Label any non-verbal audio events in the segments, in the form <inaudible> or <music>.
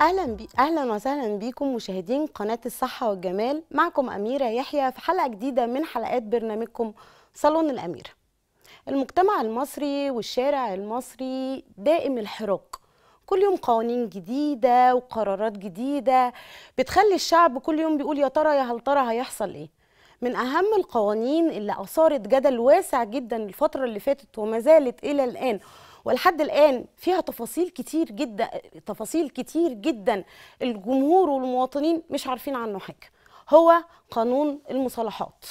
اهلا بي... اهلا وسهلا بيكم مشاهدين قناه الصحه والجمال معكم اميره يحيى في حلقه جديده من حلقات برنامجكم صالون الاميره المجتمع المصري والشارع المصري دائم الحراك كل يوم قوانين جديده وقرارات جديده بتخلي الشعب كل يوم بيقول يا ترى يا هل ترى هيحصل ايه من اهم القوانين اللي اثارت جدل واسع جدا الفتره اللي فاتت وما زالت الى الان ولحد الان فيها تفاصيل كتير جدا تفاصيل كتير جدا الجمهور والمواطنين مش عارفين عنه حاجه هو قانون المصالحات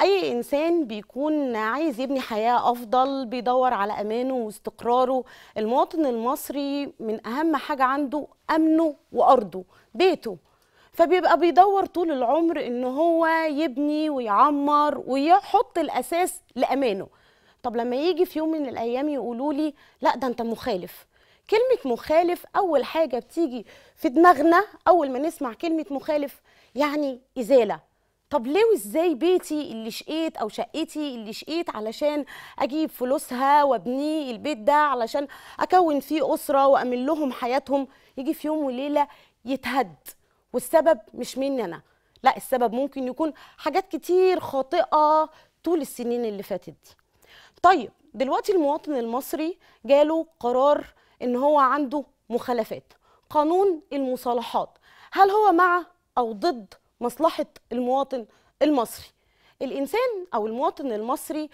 اي انسان بيكون عايز يبني حياه افضل بيدور على امانه واستقراره المواطن المصري من اهم حاجه عنده امنه وارضه بيته فبيبقى بيدور طول العمر ان هو يبني ويعمر ويحط الاساس لامانه طب لما يجي في يوم من الايام يقولوا لي لا ده انت مخالف كلمه مخالف اول حاجه بتيجي في دماغنا اول ما نسمع كلمه مخالف يعني ازاله طب ليه وازاي بيتي اللي شقيت او شقتي اللي شقيت علشان اجيب فلوسها وابني البيت ده علشان اكون فيه اسره وامن لهم حياتهم يجي في يوم وليله يتهد والسبب مش مني انا لا السبب ممكن يكون حاجات كتير خاطئه طول السنين اللي فاتت دي طيب دلوقتي المواطن المصري جاله قرار ان هو عنده مخالفات قانون المصالحات هل هو مع او ضد مصلحه المواطن المصري الانسان او المواطن المصري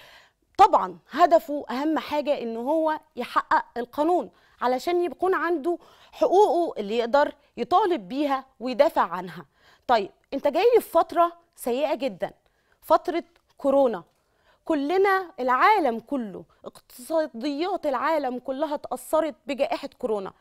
طبعا هدفه اهم حاجه ان هو يحقق القانون علشان يكون عنده حقوقه اللي يقدر يطالب بيها ويدافع عنها طيب انت جاي في فتره سيئه جدا فتره كورونا كلنا العالم كله اقتصاديات العالم كلها اتأثرت بجائحة كورونا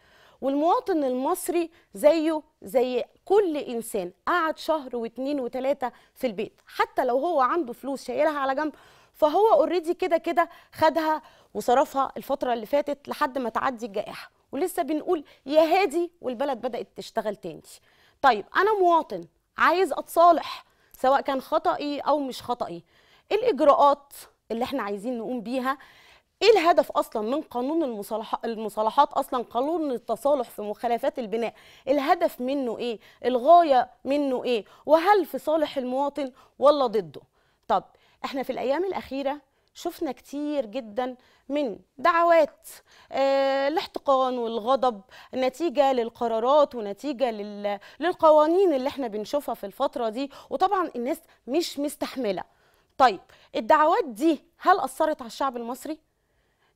والمواطن المصري زيه زي كل إنسان قعد شهر واتنين وتلاتة في البيت حتى لو هو عنده فلوس شايلها على جنب فهو اوريدي كده كده خدها وصرفها الفترة اللي فاتت لحد ما تعدي الجائحة ولسه بنقول يا هادي والبلد بدأت تشتغل تاني طيب أنا مواطن عايز أتصالح سواء كان خطأي أو مش خطأي الاجراءات اللي احنا عايزين نقوم بيها ايه الهدف اصلا من قانون المصالحات المصالحات اصلا قانون التصالح في مخالفات البناء الهدف منه ايه الغايه منه ايه وهل في صالح المواطن ولا ضده طب احنا في الايام الاخيره شفنا كتير جدا من دعوات آه، الاحتقان والغضب نتيجة للقرارات ونتيجة للقوانين اللي احنا بنشوفها في الفترة دي وطبعا الناس مش مستحملة طيب الدعوات دي هل اثرت على الشعب المصري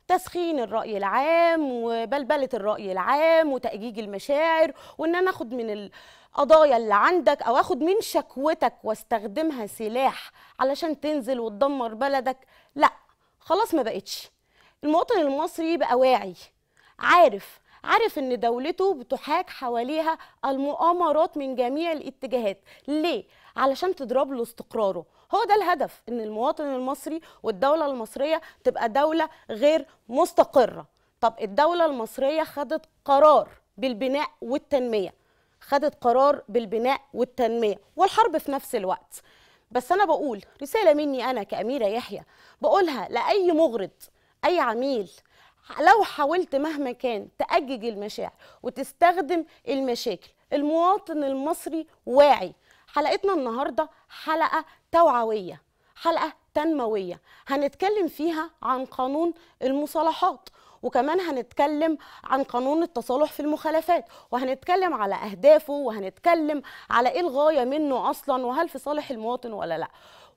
تسخين الرأي العام وبلبلة الرأي العام وتأجيج المشاعر وإن أنا أخد من القضايا اللي عندك أو أخد من شكوتك واستخدمها سلاح علشان تنزل وتدمر بلدك لا خلاص ما بقتش المواطن المصري بقى واعي عارف عارف ان دولته بتحاك حواليها المؤامرات من جميع الاتجاهات ليه علشان تضرب له استقراره هو ده الهدف ان المواطن المصري والدوله المصريه تبقى دوله غير مستقره طب الدوله المصريه خدت قرار بالبناء والتنميه خدت قرار بالبناء والتنميه والحرب في نفس الوقت بس انا بقول رساله مني انا كاميره يحيى بقولها لاي مغرض اي عميل لو حاولت مهما كان تأجج المشاعر وتستخدم المشاكل المواطن المصري واعي حلقتنا النهارده حلقه توعويه حلقه تنمويه هنتكلم فيها عن قانون المصالحات وكمان هنتكلم عن قانون التصالح في المخالفات وهنتكلم على اهدافه وهنتكلم على ايه الغايه منه اصلا وهل في صالح المواطن ولا لا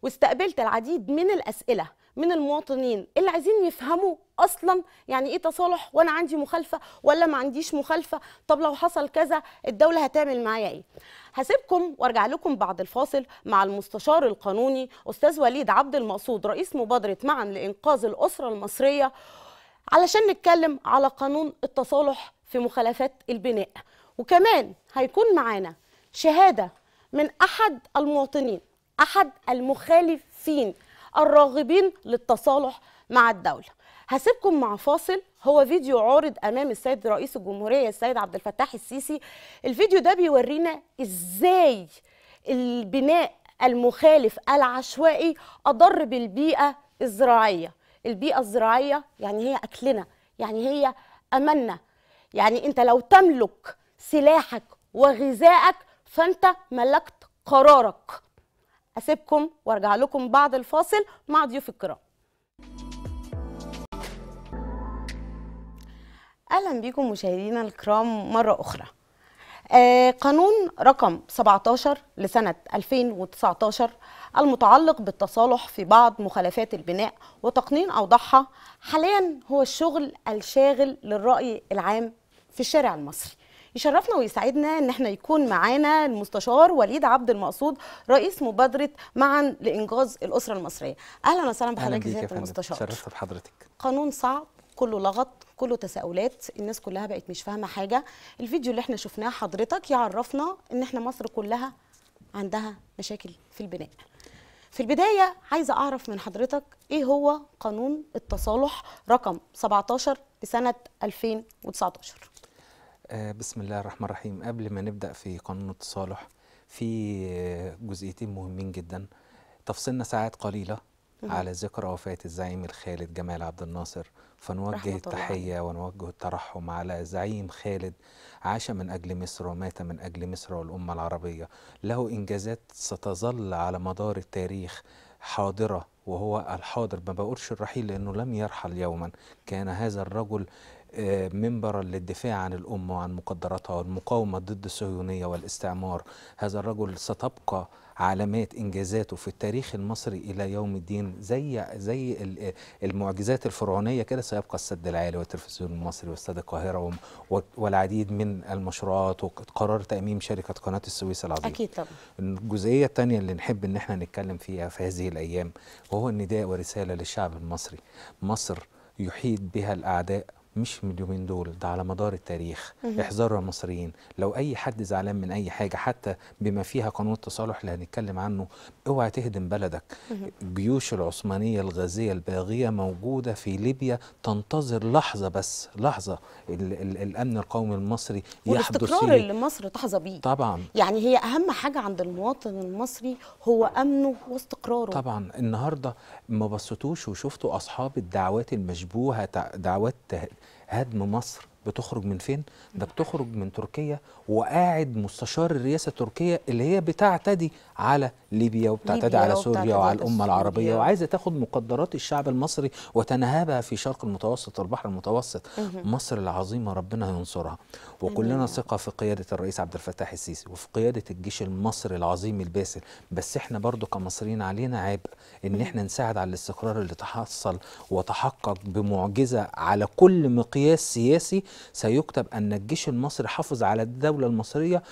واستقبلت العديد من الاسئله من المواطنين اللي عايزين يفهموا اصلا يعني ايه تصالح وانا عندي مخالفه ولا ما عنديش مخالفه طب لو حصل كذا الدوله هتعمل معايا ايه هسيبكم وارجع لكم بعد الفاصل مع المستشار القانوني استاذ وليد عبد المقصود رئيس مبادره معا لانقاذ الاسره المصريه علشان نتكلم على قانون التصالح في مخالفات البناء وكمان هيكون معانا شهاده من احد المواطنين احد المخالفين الراغبين للتصالح مع الدوله هسيبكم مع فاصل هو فيديو عارض امام السيد رئيس الجمهوريه السيد عبد الفتاح السيسي الفيديو ده بيورينا ازاي البناء المخالف العشوائي اضر بالبيئه الزراعيه البيئه الزراعيه يعني هي اكلنا يعني هي املنا يعني انت لو تملك سلاحك وغذائك فانت ملكت قرارك اسيبكم وارجع لكم بعد الفاصل مع ضيوف الكرام اهلا بكم مشاهدينا الكرام مره اخرى آه قانون رقم 17 لسنه 2019 المتعلق بالتصالح في بعض مخالفات البناء وتقنين اوضاعها حاليا هو الشغل الشاغل للراي العام في الشارع المصري يشرفنا ويسعدنا ان احنا يكون معانا المستشار وليد عبد المقصود رئيس مبادره معا لانجاز الاسره المصريه اهلا وسهلا بحضرتك يا سياده المستشار شرفت بحضرتك قانون صعب كله لغط كله تساؤلات الناس كلها بقت مش فاهمه حاجه الفيديو اللي احنا شفناه حضرتك يعرفنا ان احنا مصر كلها عندها مشاكل في البناء في البدايه عايزه اعرف من حضرتك ايه هو قانون التصالح رقم 17 لسنه 2019 آه، بسم الله الرحمن الرحيم قبل ما نبدا في قانون التصالح في جزئيتين مهمين جدا تفصلنا ساعات قليله على ذكرى وفاة الزعيم الخالد جمال عبد الناصر فنوجه التحية ونوجه الترحم على زعيم خالد عاش من أجل مصر ومات من أجل مصر والأمة العربية له إنجازات ستظل على مدار التاريخ حاضرة وهو الحاضر ما بقولش الرحيل لأنه لم يرحل يوما كان هذا الرجل آه، منبرا للدفاع عن الأمة وعن مقدراتها والمقاومة ضد الصهيونية والاستعمار هذا الرجل ستبقى علامات انجازاته في التاريخ المصري الى يوم الدين زي زي المعجزات الفرعونيه كده سيبقى السد العالي والتلفزيون المصري واستاد القاهره والعديد من المشروعات وقرار تاميم شركه قناه السويس العظيم اكيد طبعا الجزئيه الثانيه اللي نحب ان احنا نتكلم فيها في هذه الايام وهو النداء ورساله للشعب المصري مصر يحيط بها الاعداء مش من اليومين دول ده على مدار التاريخ احذروا يا مصريين لو اي حد زعلان من اي حاجه حتى بما فيها قانون التصالح اللي هنتكلم عنه اوعى تهدم بلدك الجيوش العثمانيه الغازيه الباغيه موجوده في ليبيا تنتظر لحظه بس لحظه الـ الـ الامن القومي المصري يحدث والاستقرار اللي مصر تحظى بيه طبعا يعني هي اهم حاجه عند المواطن المصري هو امنه واستقراره طبعا النهارده ما بصيتوش وشفتوا اصحاب الدعوات المشبوهه دعوات هدم مصر بتخرج من فين؟ ده بتخرج من تركيا وقاعد مستشار الرئاسه التركيه اللي هي بتعتدي على ليبيا وبتعتدي ليبيا على سوريا وعلى الامه العربيه وعايزه تاخد مقدرات الشعب المصري وتنهابها في شرق المتوسط والبحر المتوسط مصر العظيمه ربنا ينصرها وكلنا ثقه في قياده الرئيس عبد الفتاح السيسي وفي قياده الجيش المصري العظيم الباسل بس احنا برضو كمصريين علينا عبء ان احنا نساعد على الاستقرار اللي تحصل وتحقق بمعجزه على كل مقياس سياسي سيكتب أن الجيش المصري حافظ على الدولة المصرية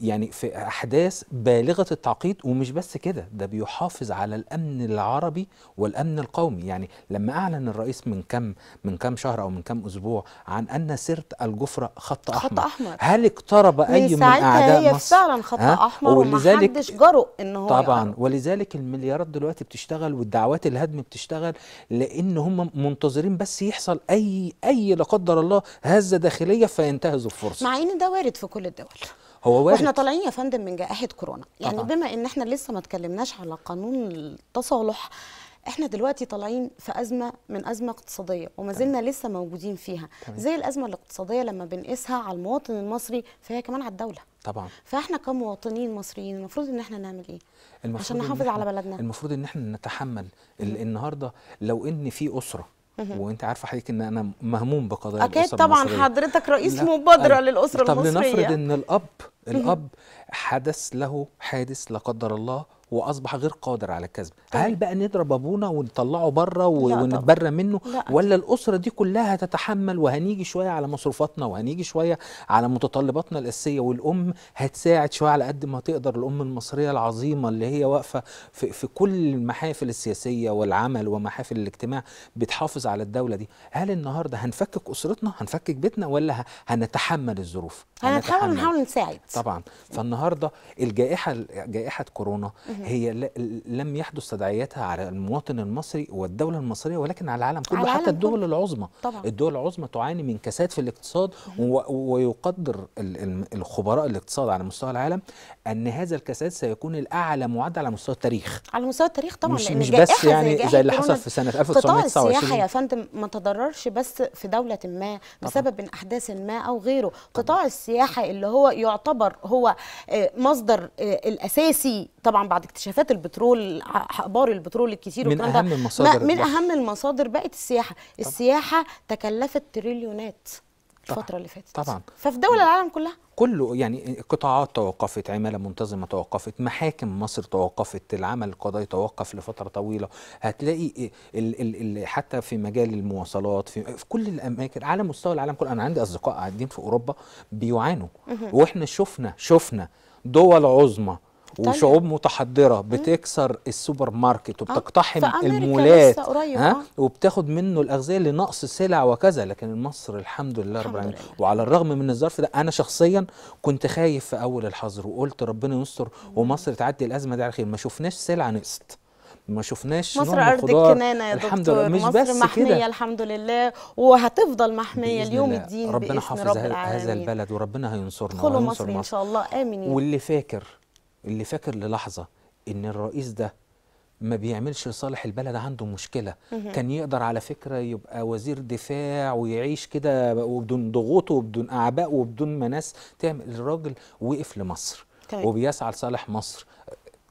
يعني في احداث بالغه التعقيد ومش بس كده ده بيحافظ على الامن العربي والامن القومي يعني لما اعلن الرئيس من كم من كم شهر او من كم اسبوع عن ان سرت الجفره خط احمر خط احمر هل اقترب اي من اعداء هي مصر فعلا خط احمر ومحدش جرؤ ان هو طبعا يقرب. ولذلك المليارات دلوقتي بتشتغل والدعوات الهدم بتشتغل لان هم منتظرين بس يحصل اي اي لا قدر الله هزه داخليه فينتهزوا الفرصه مع ان ده وارد في كل الدول هو وارد واحنا طالعين يا فندم من جائحه كورونا يعني طبعا. بما ان احنا لسه ما اتكلمناش على قانون التصالح احنا دلوقتي طالعين في ازمه من ازمه اقتصاديه وما زلنا لسه موجودين فيها طبعا. زي الازمه الاقتصاديه لما بنقيسها على المواطن المصري فهي كمان على الدوله طبعا فاحنا كمواطنين مصريين المفروض ان احنا نعمل ايه عشان نحافظ على بلدنا المفروض ان احنا نتحمل النهارده لو ان في اسره وانت عارفه حضرتك ان انا مهموم بقضايا الاسره اكيد طبعا المصرية. حضرتك رئيس مبادره للاسره طب المصريه طب لنفرض ان الاب الاب حدث له حادث لا قدر الله واصبح غير قادر على الكذب طيب. هل بقى نضرب ابونا ونطلعه بره ونتبرى منه لا. ولا الاسره دي كلها هتتحمل وهنيجي شويه على مصروفاتنا وهنيجي شويه على متطلباتنا الاساسيه والام هتساعد شويه على قد ما تقدر الام المصريه العظيمه اللي هي واقفه في, في كل المحافل السياسيه والعمل ومحافل الاجتماع بتحافظ على الدوله دي هل النهارده هنفكك اسرتنا هنفكك بيتنا ولا هنتحمل الظروف هنتحمل نحاول نساعد طبعا فالنهارده الجائحه جائحه كورونا هي لم يحدث تداعياتها على المواطن المصري والدوله المصريه ولكن على العالم كله على حتى الدول كله. العظمى طبعا. الدول العظمى تعاني من كساد في الاقتصاد ويقدر الخبراء الاقتصاد على مستوى العالم ان هذا الكساد سيكون الاعلى معدل على مستوى التاريخ على مستوى التاريخ طبعا مش, مش بس يعني زي, زي اللي حصل في سنه 1929 قطاع السياحه يا فندم ما تضررش بس في دوله ما بسبب طبعا. من احداث ما او غيره قطاع السياحه اللي هو يعتبر يعتبر هو آه، مصدر آه، الاساسي طبعا بعد اكتشافات البترول احبار البترول الكتير من اهم المصادر من اهم المصادر بقت السياحه السياحه تكلفت تريليونات الفتره اللي فاتت طبعا ففي دول العالم كلها كله يعني قطاعات توقفت عماله منتظمه توقفت محاكم مصر توقفت العمل القضائي توقف لفتره طويله هتلاقي إيه، ال ال ال حتى في مجال المواصلات في, في كل الاماكن على مستوى العالم كله انا عندي اصدقاء قاعدين في اوروبا بيعانوا واحنا شفنا شفنا دول عظمى وشعوب متحضره بتكسر السوبر ماركت آه، وبتقتحم آه. المولات ها وبتاخد منه الاغذيه لنقص سلع وكذا لكن مصر الحمد لله رب العالمين وعلى الرغم من الظرف ده انا شخصيا كنت خايف في اول الحظر وقلت ربنا يستر ومصر تعدي الازمه دي على خير ما شفناش سلعه نقصت ما شفناش مصر ارض الكنانه يا الحمد دكتور مش مصر بس محميه كدا. الحمد لله وهتفضل محميه اليوم الدين ربنا حافظ رب هذا البلد وربنا هينصرنا ادخلوا مصر ان شاء الله امين واللي فاكر اللي فاكر للحظه ان الرئيس ده ما بيعملش لصالح البلد عنده مشكله كان يقدر على فكره يبقى وزير دفاع ويعيش كده وبدون ضغوط وبدون اعباء وبدون مناس تعمل الراجل وقف لمصر طيب. وبيسعى لصالح مصر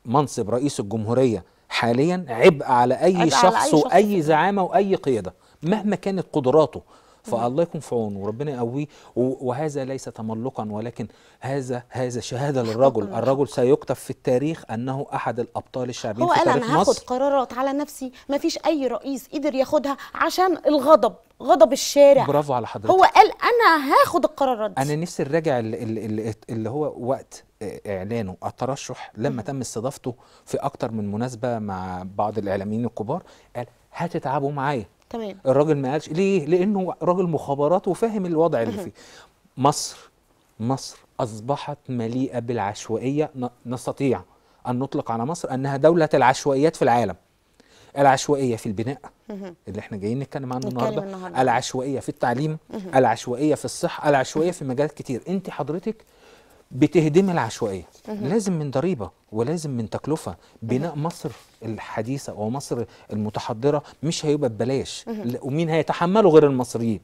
منصب رئيس الجمهوريه حاليا عبء على اي شخص على أي شخص واي زعامه واي قياده مهما كانت قدراته فالله يكون نعم. في عونه وربنا يقويه وهذا ليس تملقا ولكن هذا هذا شهاده للرجل الرجل سيكتب في التاريخ انه احد الابطال الشعبيين هو في تاريخ مصر انا هاخد قرارات على نفسي ما فيش اي رئيس قدر ياخدها عشان الغضب غضب الشارع برافو على حضرتك هو قال انا هاخد القرارات دي انا نفسي الراجع اللي, اللي هو وقت اعلانه الترشح لما نعم. تم استضافته في اكتر من مناسبه مع بعض الاعلاميين الكبار قال هتتعبوا معايا تمام الراجل ما قالش ليه لانه راجل مخابرات وفاهم الوضع اللي فيه مصر مصر اصبحت مليئه بالعشوائيه نستطيع ان نطلق على مصر انها دوله العشوائيات في العالم العشوائيه في البناء اللي احنا جايين نتكلم عنه النهارده النهارده العشوائيه في التعليم العشوائيه في الصحه العشوائيه في مجالات كتير انت حضرتك بتهدم العشوائيه لازم من ضريبه ولازم من تكلفه بناء مصر الحديثه او مصر المتحضره مش هيبقى ببلاش ومين هيتحمله غير المصريين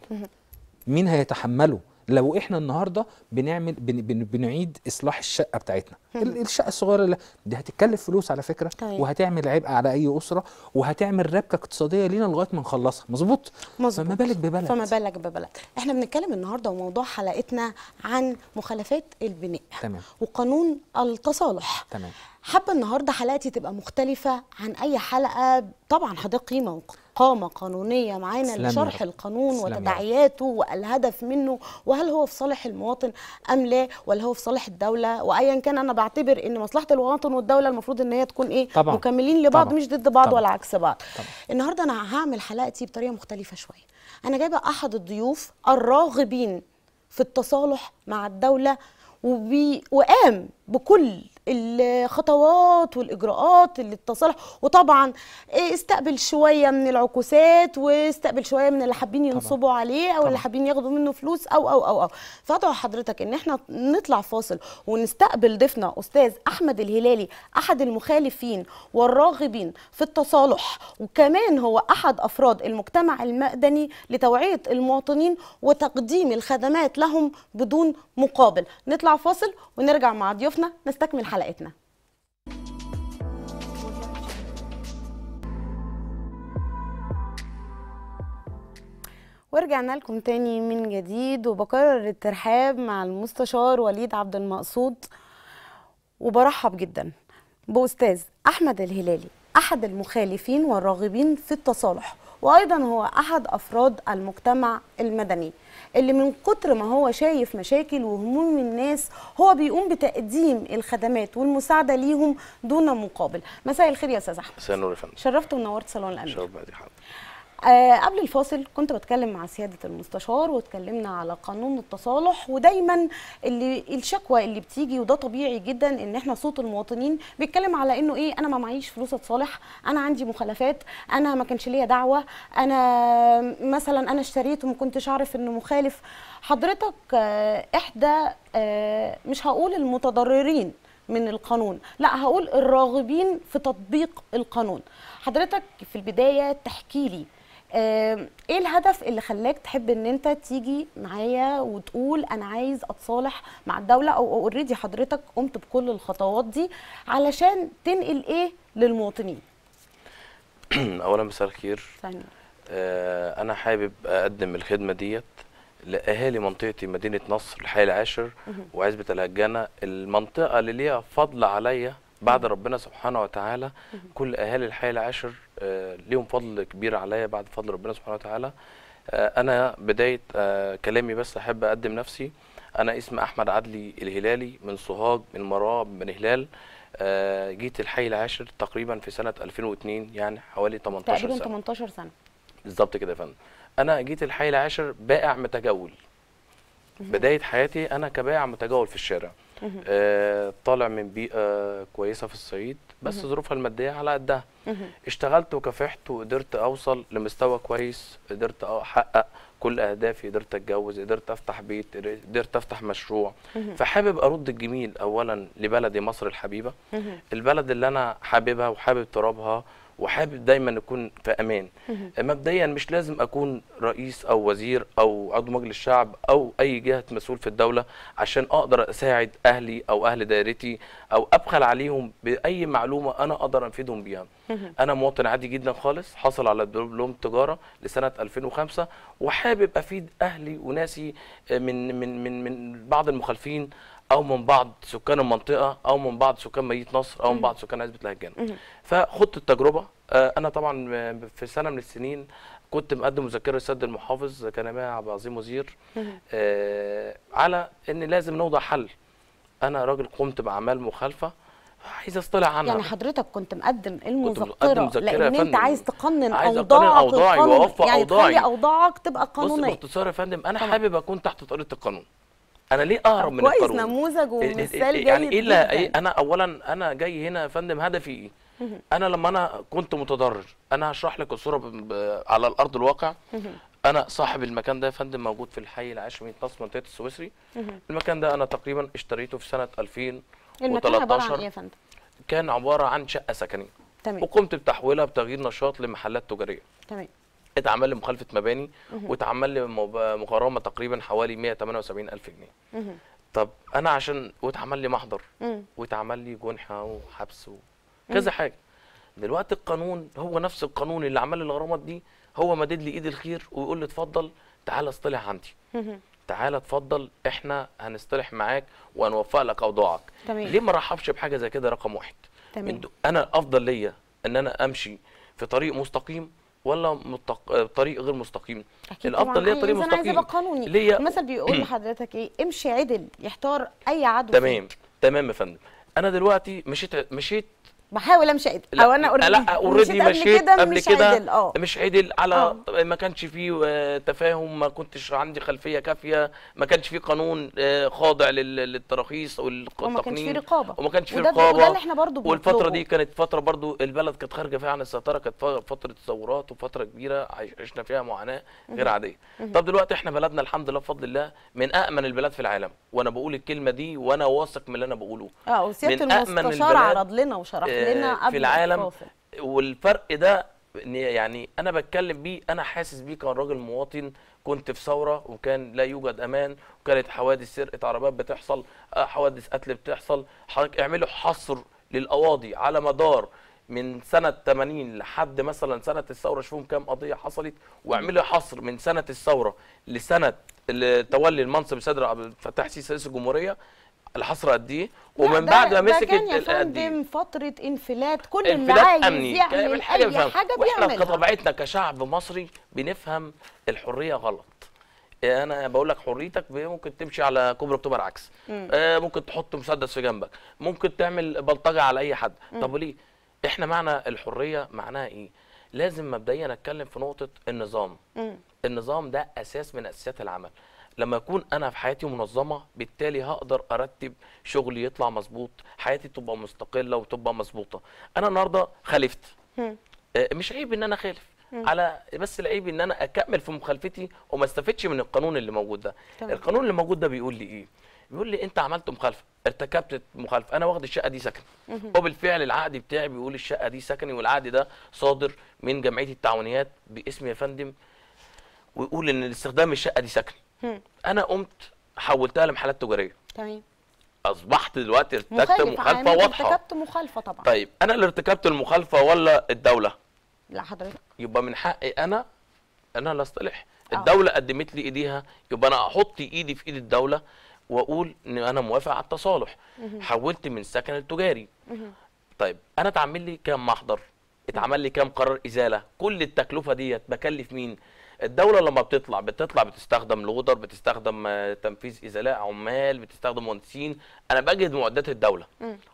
مين هيتحمله لو احنا النهارده بنعمل بن بن بنعيد اصلاح الشقه بتاعتنا الشقه الصغيره اللي دي هتتكلف فلوس على فكره طيب. وهتعمل عبء على اي اسره وهتعمل ربكه اقتصاديه لينا لغايه ما نخلصها مظبوط فما بالك ببلد فما بالك ببلد احنا بنتكلم النهارده وموضوع حلقتنا عن مخالفات البناء تمام وقانون التصالح تمام حابه النهارده حلقتي تبقى مختلفه عن اي حلقه طبعا حضرتك قيمه وقامه قانونيه معانا لشرح القانون وتداعياته والهدف منه وهل هو في صالح المواطن ام لا ولا هو في صالح الدوله وايا كان انا بعتبر ان مصلحه المواطن والدوله المفروض ان هي تكون ايه طبعا. مكملين لبعض طبعا. مش ضد بعض ولا عكس بعض طبعا. النهارده انا هعمل حلقتي بطريقه مختلفه شويه انا جايبه احد الضيوف الراغبين في التصالح مع الدوله وبي... وقام بكل الخطوات والاجراءات للتصالح وطبعا آه، استقبل شويه من العكوسات واستقبل شويه من اللي حابين ينصبوا عليه او طبعا. اللي حابين ياخدوا منه فلوس او او او او فادعو حضرتك ان احنا نطلع فاصل ونستقبل ضيفنا استاذ احمد الهلالي احد المخالفين والراغبين في التصالح وكمان هو احد افراد المجتمع المدني لتوعيه المواطنين وتقديم الخدمات لهم بدون مقابل نطلع فاصل ونرجع مع ضيوفنا نستكمل حلقتنا ورجعنا لكم تاني من جديد وبكرر الترحاب مع المستشار وليد عبد المقصود وبرحب جدا بأستاذ أحمد الهلالي أحد المخالفين والراغبين في التصالح وايضا هو احد افراد المجتمع المدني اللي من كتر ما هو شايف مشاكل وهموم الناس هو بيقوم بتقديم الخدمات والمساعده ليهم دون مقابل مساء الخير يا استاذ احمد مساء النور يا فندم شرفت ونورت صالون الامير شرف آه، قبل الفاصل كنت بتكلم مع سياده المستشار واتكلمنا على قانون التصالح ودايما اللي الشكوى اللي بتيجي وده طبيعي جدا ان احنا صوت المواطنين بيتكلم على انه ايه انا ما معيش فلوس اتصالح انا عندي مخالفات انا ما كانش ليا دعوه انا مثلا انا اشتريت وما كنتش اعرف انه مخالف حضرتك آه، احدى آه، مش هقول المتضررين من القانون لا هقول الراغبين في تطبيق القانون حضرتك في البدايه تحكي لي ايه الهدف اللي خلاك تحب ان انت تيجي معايا وتقول انا عايز اتصالح مع الدوله او اوريدي حضرتك قمت بكل الخطوات دي علشان تنقل ايه للمواطنين <clears throat> اولا مساء الخير آه انا حابب اقدم الخدمه ديت لاهالي منطقتي مدينه نصر الحي العاشر وعزبه الهجانه المنطقه اللي ليها فضل عليا بعد ربنا سبحانه وتعالى كل اهالي الحي العاشر آه، ليهم فضل كبير عليا بعد فضل ربنا سبحانه وتعالى آه، انا بدايه آه، كلامي بس احب اقدم نفسي انا اسمي احمد عدلي الهلالي من سوهاج من مراب من هلال جيت الحي العاشر تقريبا في سنه 2002 يعني حوالي 18 تقريبا سنه تقريبا 18 سنه بالظبط كده يا فندم انا جيت الحي العاشر بائع متجول بدايه حياتي انا كبائع متجول في الشارع آه، طالع من بيئه كويسه في الصعيد بس ظروفها الماديه على قدها اشتغلت وكافحت وقدرت اوصل لمستوى كويس قدرت احقق كل اهدافي قدرت اتجوز قدرت افتح بيت قدرت افتح مشروع فحابب ارد الجميل اولا لبلدي مصر الحبيبه البلد اللي انا حاببها وحابب ترابها وحابب دايما اكون في امان مبدئيا مش لازم اكون رئيس او وزير او عضو مجلس الشعب او اي جهه مسؤول في الدوله عشان اقدر اساعد اهلي او اهل دائرتي او ابخل عليهم باي معلومه انا اقدر انفيدهم بيها انا مواطن عادي جدا خالص حصل على دبلوم تجاره لسنه 2005 وحابب افيد اهلي وناسي آه، من من من من بعض المخالفين او من بعض سكان المنطقه او من بعض سكان مدينه نصر او من بعض سكان عزبه الهجان فخدت التجربه آه، انا طبعا في سنه من السنين كنت مقدم مذكره للسد المحافظ كان معي عبد العظيم وزير آه، على ان لازم نوضع حل انا راجل قمت باعمال مخالفه عايز اطلع عنها يعني حضرتك كنت مقدم المذكره كنت لان انت عايز تقنن اوضاعك اوضاعي واوفق يعني تخلي اوضاعك تبقى قانونيه بص باختصار يا فندم انا حابب اكون تحت طريقه القانون انا ليه اهرب من كويس نموذج إيه، إيه، إيه، ومثال يعني جيد يعني ايه لا إيه انا اولا انا جاي هنا يا فندم هدفي ايه انا لما انا كنت متضرر انا هشرح لك الصوره على الارض الواقع انا صاحب المكان ده يا فندم موجود في الحي العاشر من نص منطقه السويسري المكان ده انا تقريبا اشتريته في سنه 2013 المكان عباره عن ايه يا فندم كان عباره عن شقه سكنيه تمام وقمت بتحويلها بتغيير نشاط لمحلات تجاريه تمام اتعمل لي مخالفه مباني واتعمل لي مغرامه تقريبا حوالي 178 الف جنيه طب انا عشان واتعمل لي محضر واتعمل لي جنحه وحبس وكذا حاجه دلوقتي القانون هو نفس القانون اللي عمل الغرامات دي هو مدد لي ايد الخير ويقول لي اتفضل تعالى اصطلح عندي تعالى اتفضل احنا هنصطلح معاك وهنوفق لك اوضاعك ليه ما رحبش بحاجه زي كده رقم واحد تمام. انا افضل ليا ان انا امشي في طريق مستقيم ولا متق... طريق غير مستقيم أكيد الافضل ليا طريق مستقيم ليا يعني مثلا المثل بيقول <clears throat> لحضرتك ايه امشي عدل يحتار اي عدو تمام فيك. تمام يا فندم انا دلوقتي مشيت مشيت بحاول امشي عدل او انا اوريدي لا اوريدي مشيت قبل كده آه. مش عدل على أوه. ما كانش فيه آه، تفاهم ما كنتش عندي خلفيه كافيه ما كانش فيه قانون آه، خاضع للتراخيص او التقنين وما كانش فيه رقابه وما كانش فيه رقابه وده اللي احنا برضه والفتره دي كانت فتره برضه البلد كانت خارجه فيها عن السيطره كانت فتره ثورات وفتره كبيره عشنا فيها معاناه غير عاديه طب دلوقتي احنا بلدنا الحمد لله بفضل الله من امن البلاد في العالم وانا بقول الكلمه دي وانا واثق من اللي انا بقوله اه وسياده المستشار عرض لنا وشرح لنا آه، في العالم الكافر. والفرق ده يعني انا بتكلم بيه انا حاسس بيه كراجل مواطن كنت في ثوره وكان لا يوجد امان وكانت حوادث سرقه عربات بتحصل آه، حوادث قتل بتحصل حضرتك اعملوا حصر للقواضي على مدار من سنة 80 لحد مثلا سنة الثورة شوفهم كام قضية حصلت واعملوا حصر من سنة الثورة لسنة تولي المنصب صدر عبد الفتاح سيسي رئيس الجمهورية الحصر قد ايه ومن بعد ما مسك كان يا فندم إيه. فتره انفلات كل انفلات اللي عايز أمني. يعمل يعني حاجه بيعمل حاجه بيعملها كطبيعتنا كشعب مصري بنفهم الحريه غلط انا بقول لك حريتك ممكن تمشي على كوبري اكتوبر عكس مم. آه، ممكن تحط مسدس في جنبك ممكن تعمل بلطجه على اي حد مم. طب ليه احنا معنى الحريه معناها ايه لازم مبدئيا اتكلم في نقطه النظام مم. النظام ده اساس من اساسيات العمل لما اكون انا في حياتي منظمه بالتالي هقدر ارتب شغلي يطلع مظبوط حياتي تبقى مستقله وتبقى مظبوطه انا النهارده خالفت آه، مش عيب ان انا خالف على بس العيب ان انا اكمل في مخالفتي وما استفدش من القانون اللي موجود ده طبعا. القانون اللي موجود ده بيقول لي ايه بيقول لي انت عملت مخالفه ارتكبت مخالفه انا واخد الشقه دي سكن وبالفعل العقد بتاعي بيقول الشقه دي سكني والعقد ده صادر من جمعيه التعاونيات باسم يا فندم ويقول ان استخدام الشقه دي سكن انا قمت حولتها لمحلات تجاريه تمام اصبحت دلوقتي ارتكبت مخالفه يعني واضحه ارتكبت مخالفه طبعا طيب انا اللي ارتكبت المخالفه ولا الدوله لا حضرتك يبقى من حقي انا انا لا اصطلح آه. الدوله قدمت لي ايديها يبقى انا احط ايدي في ايد الدوله واقول ان انا موافق على التصالح حولت من سكن التجاري طيب انا اتعمل لي كام محضر اتعمل لي كام قرار ازاله كل التكلفه ديت بكلف مين الدوله لما بتطلع بتطلع بتستخدم لودر بتستخدم آه، تنفيذ ازالاء عمال بتستخدم مهندسين انا بجد معدات الدوله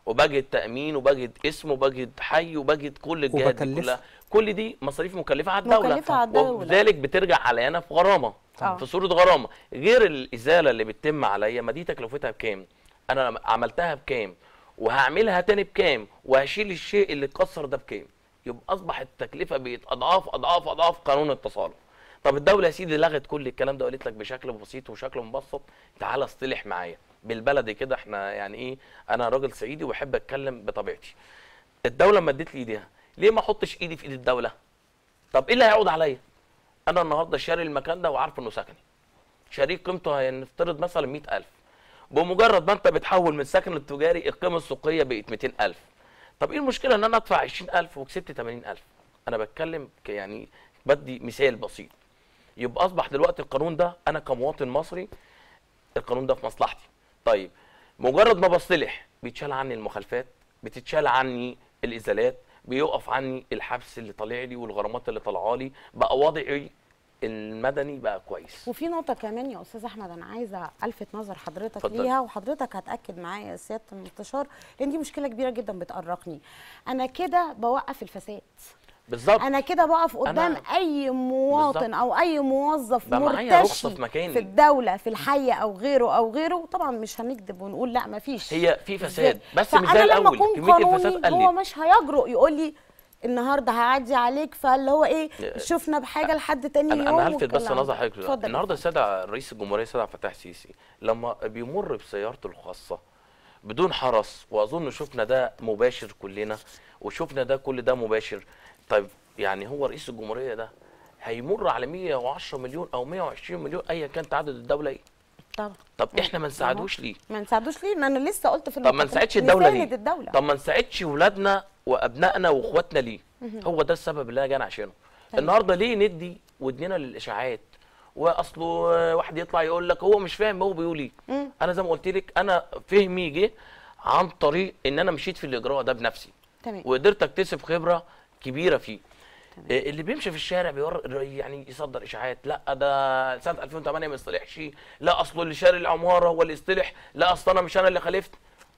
وبجد تامين وبجد اسم وبجد حي وبجد كل الجهات دي كلها كل دي مصاريف مكلفه على الدوله مكلفه على الدوله انا بترجع في غرامه أوه. في صوره غرامه غير الازاله اللي بتتم عليا ما دي تكلفتها بكام انا عملتها بكام وهعملها تاني بكام وهشيل الشيء اللي اتكسر ده بكام يبقى اصبح التكلفه بقت اضعاف اضعاف اضعاف قانون التصالح طب الدوله يا سيدي لغت كل الكلام ده وقالت لك بشكل بسيط وشكل مبسط تعالى اصطلح معايا بالبلدي كده احنا يعني ايه انا راجل صعيدي وبحب اتكلم بطبيعتي الدوله لما اديت لي ايديها ليه ما احطش ايدي في ايد الدوله طب ايه اللي هيعود عليا انا النهارده شاري المكان ده وعارف انه سكني شاريه قيمته هنفترض مثلا 100000 بمجرد ما انت بتحول من سكن التجاري القيمه السوقيه بقت 200000 طب ايه المشكله ان انا ادفع 20000 وكسبت 80000 انا بتكلم يعني بدي مثال بسيط يبقى اصبح دلوقتي القانون ده انا كمواطن مصري القانون ده في مصلحتي طيب مجرد ما بصلح بيتشال عني المخالفات بتتشال عني الازالات بيوقف عني الحبس اللي طالع لي والغرامات اللي طالعه لي بقى وضعي المدني بقى كويس وفي نقطة كمان يا أستاذ أحمد أنا عايزة ألفت نظر حضرتك فضل. ليها وحضرتك هتأكد معايا يا سيادة المستشار لأن دي مشكلة كبيرة جدا بتأرقني أنا كده بوقف الفساد بالظبط انا كده بقف قدام اي مواطن بالزبط. او اي موظف مرتشي في, في الدوله في الحي او غيره او غيره طبعا مش هنكذب ونقول لا ما فيش هي في فساد بس مش زي الاول كميه الفساد قلت هو مش هيجرؤ يقول لي النهارده هعدي عليك فاللي هو ايه شفنا بحاجه لحد تاني أنا يوم انا هلفت بس نظر حضرتك النهارده الساده رئيس الجمهوريه سيد عبد الفتاح السيسي لما بيمر بسيارته الخاصه بدون حرس واظن شفنا ده مباشر كلنا وشفنا ده كل ده مباشر طيب يعني هو رئيس الجمهوريه ده هيمر على 110 مليون او 120 مليون ايا كان تعدد الدوله ايه طبعا طب احنا ما نساعدوش ليه؟ ما نساعدوش ليه؟ ما انا لسه قلت في طب ما نساعدش الدوله ليه؟ الدولة. طب ما نساعدش ولادنا وابنائنا واخواتنا ليه؟ هو ده السبب اللي انا جاي عشانه. طيب. النهارده ليه ندي ودننا للاشاعات؟ واصله واحد يطلع يقول لك هو مش فاهم هو بيقول ايه؟ انا زي ما قلت لك انا فهمي جه عن طريق ان انا مشيت في الاجراء ده بنفسي. تمام وقدرت اكتسب خبره كبيره فيه تمام. آه، اللي بيمشي في الشارع بيور يعني يصدر اشاعات لا ده سنه 2008 ما اصطلحش لا اصله اللي شاري العماره هو اللي اصطلح لا اصل انا مش انا اللي خلفت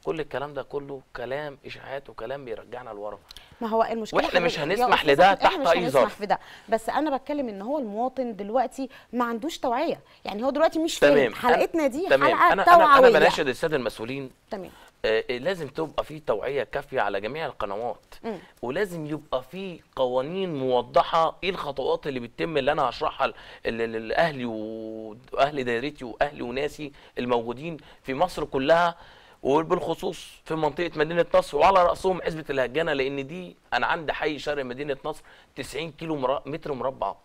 كل الكلام ده كله كلام اشاعات وكلام بيرجعنا لورا ما هو المشكله واحنا مش هنسمح لده تحت اي ظرف بس انا بتكلم ان هو المواطن دلوقتي ما عندوش توعيه يعني هو دلوقتي مش فاهم حلقتنا دي تمام. حلقه أنا توعويه انا بناشد الساده المسؤولين تمام آه، لازم تبقى في توعيه كافيه على جميع القنوات م. ولازم يبقى في قوانين موضحه ايه الخطوات اللي بتتم اللي انا هشرحها لاهلي واهل دايرتي واهلي وناسي الموجودين في مصر كلها وبالخصوص في منطقه مدينه نصر وعلى راسهم حزبه الهجانه لان دي انا عندي حي شرق مدينه نصر 90 كيلو متر مربع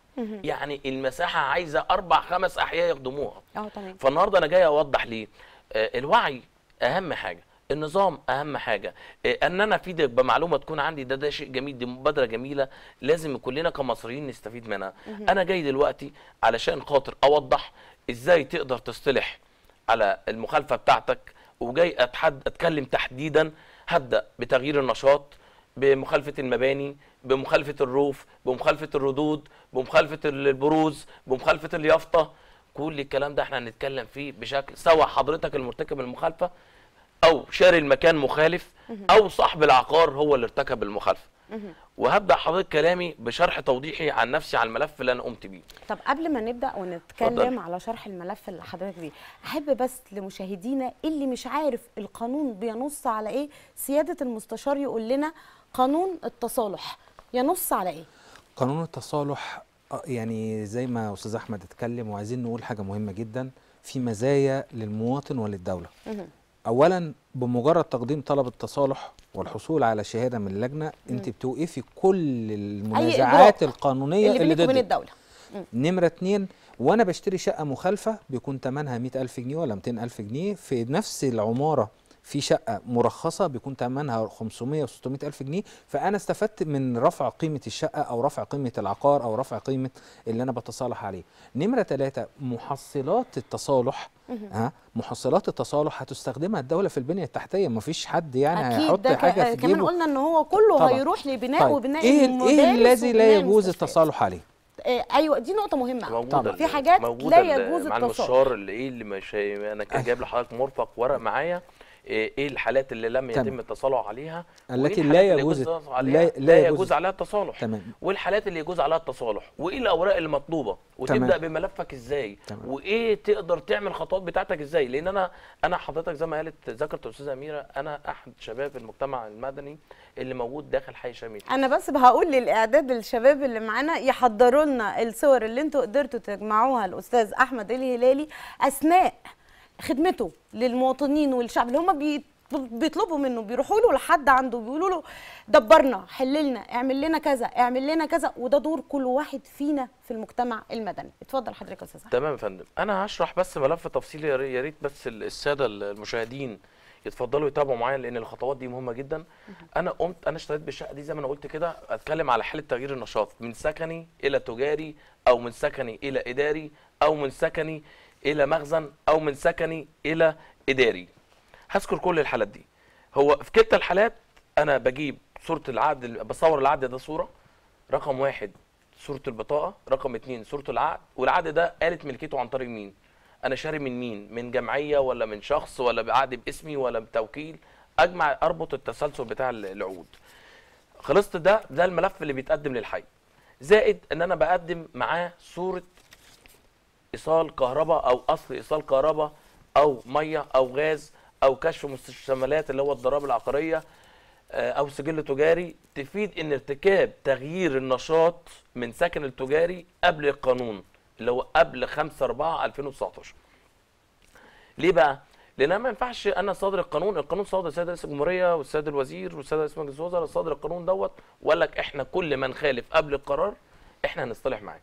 يعني المساحه عايزه اربع خمس احياء يخدموها اه تمام فالنهارده انا جاي اوضح ليه آه، الوعي اهم حاجه النظام اهم حاجه إيه، ان انا افيدك بمعلومه تكون عندي ده ده شيء جميل دي مبادره جميله لازم كلنا كمصريين نستفيد منها انا جاي دلوقتي علشان خاطر اوضح ازاي تقدر تصطلح على المخالفه بتاعتك وجاي اتحد اتكلم تحديدا هبدا بتغيير النشاط بمخالفه المباني بمخالفه الروف بمخالفه الردود بمخالفه البروز بمخالفه اليافطه كل الكلام ده احنا هنتكلم فيه بشكل سواء حضرتك المرتكب المخالفه او شاري المكان مخالف او صاحب العقار هو اللي ارتكب المخالفه وهبدا حضرتك كلامي بشرح توضيحي عن نفسي على الملف اللي انا قمت بيه طب قبل ما نبدا ونتكلم فضل. على شرح الملف اللي حضرتك بيه احب بس لمشاهدينا اللي مش عارف القانون بينص على ايه سياده المستشار يقول لنا قانون التصالح ينص على ايه قانون التصالح يعني زي ما استاذ احمد اتكلم وعايزين نقول حاجه مهمه جدا في مزايا للمواطن وللدوله اولا بمجرد تقديم طلب التصالح والحصول على شهاده من اللجنه انت بتوقفي كل المنازعات القانونيه اللي, اللي ضدك الدوله نمره اتنين وانا بشتري شقه مخالفه بيكون ثمنها 100000 جنيه ولا 200000 جنيه في نفس العماره في شقه مرخصه بيكون ثمنها 500 و600 الف جنيه فانا استفدت من رفع قيمه الشقه او رفع قيمه العقار او رفع قيمه اللي انا بتصالح عليه نمره ثلاثة محصلات التصالح ها محصلات التصالح هتستخدمها الدوله في البنيه التحتيه مفيش حد يعني هيحط حاجه في كمان قلنا ان هو كله طبعا. هيروح لبناء طيب. وبناء ايه ايه الذي لا يجوز التصالح عليه آه، ايوه دي نقطه مهمه موجودة في حاجات لا يجوز التصالح مع المشار اللي ايه اللي مش انا كان جايب أيوة. لحضرتك مرفق ورق معايا إيه،, ايه الحالات اللي لم يتم تمام. التصالح عليها التي لا يجوز لا, لا يجوز عليها التصالح تمام. والحالات اللي يجوز عليها التصالح وايه الاوراق المطلوبه وتبدا تمام. بملفك ازاي تمام. وايه تقدر تعمل الخطوات بتاعتك ازاي لان انا انا حضرتك زي ما قالت ذكرت الاستاذه اميره انا احد شباب المجتمع المدني اللي موجود داخل حي شميل انا بس هقول للاعداد الشباب اللي معانا يحضروا لنا الصور اللي انتوا قدرتوا تجمعوها الاستاذ احمد الهلالي اثناء خدمته للمواطنين والشعب اللي هم بيطلبوا منه بيروحوا له لحد عنده بيقولوا له دبرنا حللنا اعمل لنا كذا اعمل لنا كذا وده دور كل واحد فينا في المجتمع المدني اتفضل حضرتك يا استاذ تمام يا فندم انا هشرح بس ملف تفصيلي يا ريت بس الساده المشاهدين يتفضلوا يتابعوا معايا لان الخطوات دي مهمه جدا انا قمت انا اشتريت بالشقه دي زي ما انا قلت كده اتكلم على حاله تغيير النشاط من سكني الى تجاري او من سكني الى اداري او من سكني الى مخزن او من سكني الى اداري هذكر كل الحالات دي هو في كلتا الحالات انا بجيب صوره العقد بصور العقد ده صوره رقم واحد صوره البطاقه رقم اتنين صوره العقد والعقد ده قالت ملكيته عن طريق مين انا شاري من مين من جمعيه ولا من شخص ولا بعقد باسمي ولا بتوكيل اجمع اربط التسلسل بتاع العقود خلصت ده ده الملف اللي بيتقدم للحي زائد ان انا بقدم معاه صوره ايصال كهرباء او اصل ايصال كهرباء او ميه او غاز او كشف مستشملات اللي هو الضرائب العقاريه آه، او سجل تجاري تفيد ان ارتكاب تغيير النشاط من سكن التجاري قبل القانون اللي هو قبل 5 4 2019 ليه بقى لان ما ينفعش انا صادر القانون القانون صادر السيد رئيس الجمهوريه والسيد الوزير والسيد رئيس مجلس الوزراء صادر القانون دوت وقال لك احنا كل من خالف قبل القرار احنا هنصطلح معاه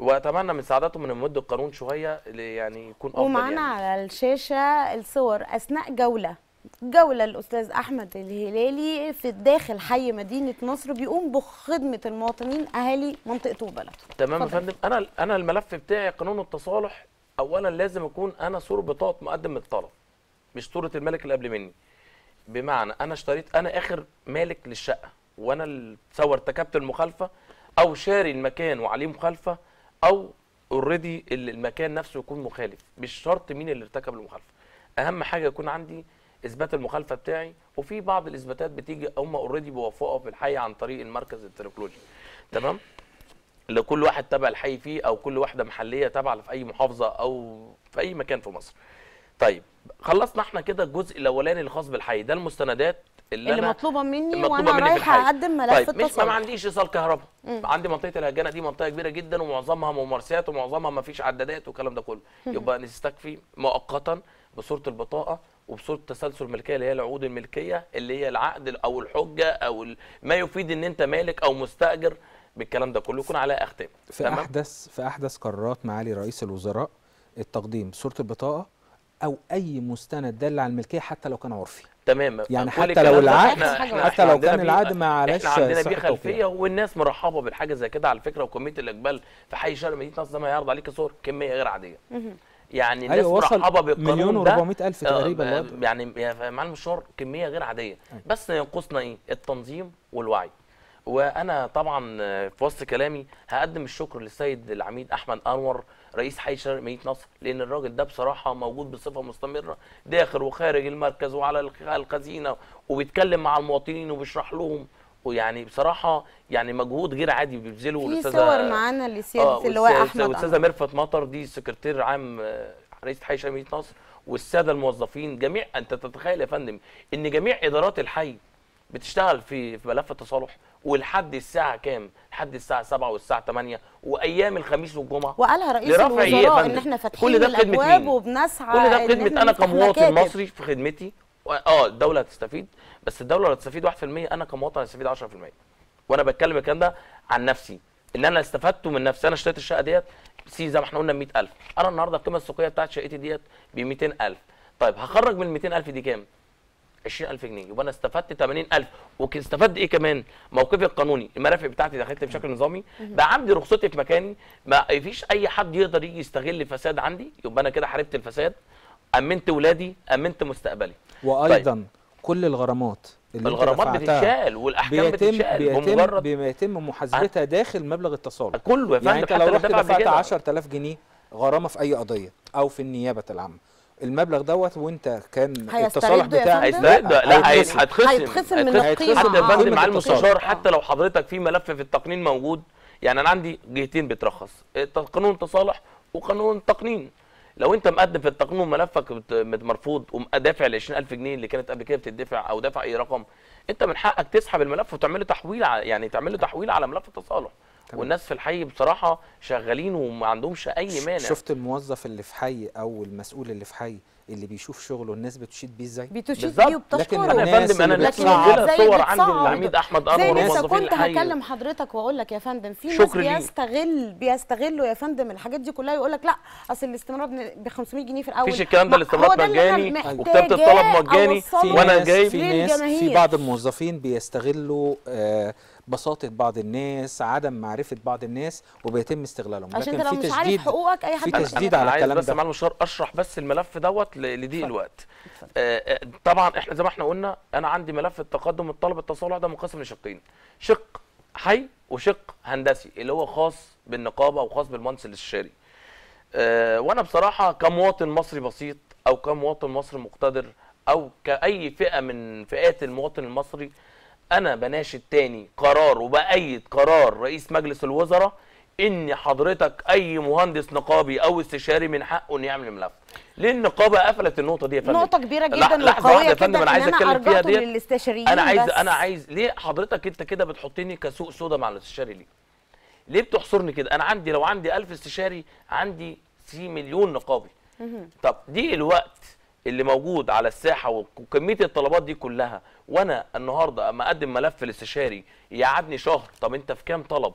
واتمنى من سعادتهم من نمد القانون شويه يعني يكون افضل ومعانا يعني. على الشاشه الصور اثناء جوله جوله الاستاذ احمد الهلالي في داخل حي مدينه نصر بيقوم بخدمه المواطنين اهالي منطقته وبلده تمام يا فندم انا انا الملف بتاعي قانون التصالح اولا لازم اكون انا صوره بطاقه مقدم الطلب مش صوره الملك اللي قبل مني بمعنى انا اشتريت انا اخر مالك للشقه وانا سواء ارتكبت المخالفه او شاري المكان وعليه مخالفه او اوريدي المكان نفسه يكون مخالف مش شرط مين اللي ارتكب المخالفه اهم حاجه يكون عندي اثبات المخالفه بتاعي وفي بعض الاثباتات بتيجي هم اوريدي بيوافقوا في الحي عن طريق المركز التريكولوجي تمام اللي كل واحد تابع الحي فيه او كل واحده محليه تابعه في اي محافظه او في اي مكان في مصر طيب خلصنا احنا كده الجزء الاولاني الخاص بالحي ده المستندات اللي, اللي مطلوبه مني وانا رايحه اقدم ملف طيب التصرف طيب ما عنديش ايصال كهرباء عندي منطقه الهجانه دي منطقه كبيره جدا ومعظمها ممارسات ومعظمها ما فيش عدادات والكلام ده كله يبقى نستكفي مؤقتا بصوره البطاقه وبصوره تسلسل الملكيه اللي هي العقود الملكيه اللي هي العقد او الحجه او ما يفيد ان انت مالك او مستاجر بالكلام ده كله يكون على اختام في احدث في احدث قرارات معالي رئيس الوزراء التقديم صورة البطاقه او اي مستند دل على الملكيه حتى لو كان عرفي تمام يعني حتى لو العقد حتى لو كان العقد ما علاش احنا عندنا بيه خلفيه والناس مرحبه بالحاجه زي كده على فكره وكميه الاقبال في حي شرم مدينه نصر ده ما يعرض عليك صور كميه غير عاديه يعني أيوة، الناس أيوة مرحبه بالقانون مليون و 400 الف آه، تقريبا آه يعني يا معلم الشهر كميه غير عاديه أيوة. بس ينقصنا ايه التنظيم والوعي وانا طبعا في وسط كلامي هقدم الشكر للسيد العميد احمد انور رئيس حي شرق مدينه نصر لان الراجل ده بصراحه موجود بصفه مستمره داخل وخارج المركز وعلى الخزينه وبيتكلم مع المواطنين وبيشرح لهم ويعني بصراحه يعني مجهود غير عادي بيبذله في صور معانا لسياده آه اللواء احمد الاستاذه ميرفت مطر دي سكرتير عام آه، رئيس حي شرق مدينه نصر والساده الموظفين جميع انت تتخيل يا فندم ان جميع ادارات الحي بتشتغل في في ملف التصالح ولحد الساعه كام؟ لحد الساعه 7 والساعه 8 وايام الخميس والجمعه وقالها رئيس إيه الوزراء ان احنا فاتحين الابواب وبنسعى كل ده خدمة انا كمواطن مصري في خدمتي اه الدوله هتستفيد بس الدوله لو هتستفيد 1% انا كمواطن هستفيد 10% وانا بتكلم الكلام ده عن نفسي ان انا استفدته من نفسي انا اشتريت الشقه ديت سي زي ما احنا قلنا ب 100000 انا النهارده القيمه السوقيه بتاعت شقتي ديت ب 200000 طيب هخرج من ال 200000 دي كام؟ 20000 جنيه يبقى انا استفدت 80000 واستفدت ايه كمان موقفي القانوني المرافق بتاعتي دخلت بشكل نظامي بقى عندي رخصتي في مكاني ما فيش اي حد يقدر يجي يستغل فساد عندي يبقى انا كده حاربت الفساد امنت ولادي امنت مستقبلي وايضا طيب. كل الغرامات اللي الغرامات بتتشال والاحكام بيتم بتتشال بمجرد بيتم محاسبتها أه. داخل مبلغ التصالح كله يا فندم يعني انت لو رحت دفعت 10000 جنيه غرامه في اي قضيه او في النيابه العامه المبلغ دوت وانت كان التصالح بتاعك هيسترد لا هيتخصم هيتخصم من القيمه حتى مع المستشار حتى لو حضرتك في ملف في التقنين موجود يعني انا عندي جهتين بترخص قانون تصالح وقانون تقنين لو انت مقدم في التقنين وملفك مرفوض ودافع ال 20000 جنيه اللي كانت قبل كده بتدفع او دافع اي رقم انت من حقك تسحب الملف وتعمل له تحويل يعني تعمل له تحويل على ملف التصالح تمام. والناس في الحي بصراحه شغالين وما عندهمش اي مانع شفت الموظف اللي في حي او المسؤول اللي في حي اللي بيشوف شغله الناس بتشيد بيه ازاي بتشيد بيه وبتشكره لكن انا فندم انا نفسي لنا صور عندي العميد احمد انور الموظفين كنت هكلم حضرتك واقول لك يا فندم في ناس بيستغل بيستغلوا يا فندم الحاجات دي كلها يقول لك لا اصل الاستمرار ب 500 جنيه في الاول مفيش الكلام ده الاستمرار مجاني وكتابه الطلب مجاني وانا جاي في ناس في بعض الموظفين بيستغلوا آه بساطه بعض الناس عدم معرفه بعض الناس وبيتم استغلالهم عشان لكن انت لو مش عارف حقوقك اي حد في تشديد على الكلام ده بس معالي اشرح بس الملف دوت لضيق الوقت آه،, آه طبعا احنا زي ما احنا قلنا انا عندي ملف التقدم الطلب التصالح ده منقسم لشقين شق حي وشق هندسي اللي هو خاص بالنقابه وخاص بالمهندس الاستشاري آه، وانا بصراحه كمواطن مصري بسيط او كمواطن مصري مقتدر او كاي فئه من فئات المواطن المصري انا بناشد تاني قرار وبأيد قرار رئيس مجلس الوزراء ان حضرتك اي مهندس نقابي او استشاري من حقه ان يعمل ملف ليه النقابه قفلت النقطه دي يا فندم نقطه كبيره جدا وقويه جدا فندم انا عايز اتكلم فيها دي انا عايز بس. انا عايز ليه حضرتك انت كده بتحطني كسوق سودا مع الاستشاري ليه ليه بتحصرني كده انا عندي لو عندي 1000 استشاري عندي سي مليون نقابي طب دي الوقت اللي موجود على الساحه وكميه الطلبات دي كلها وانا النهارده اما اقدم ملف الاستشاري يقعدني شهر طب انت في كام طلب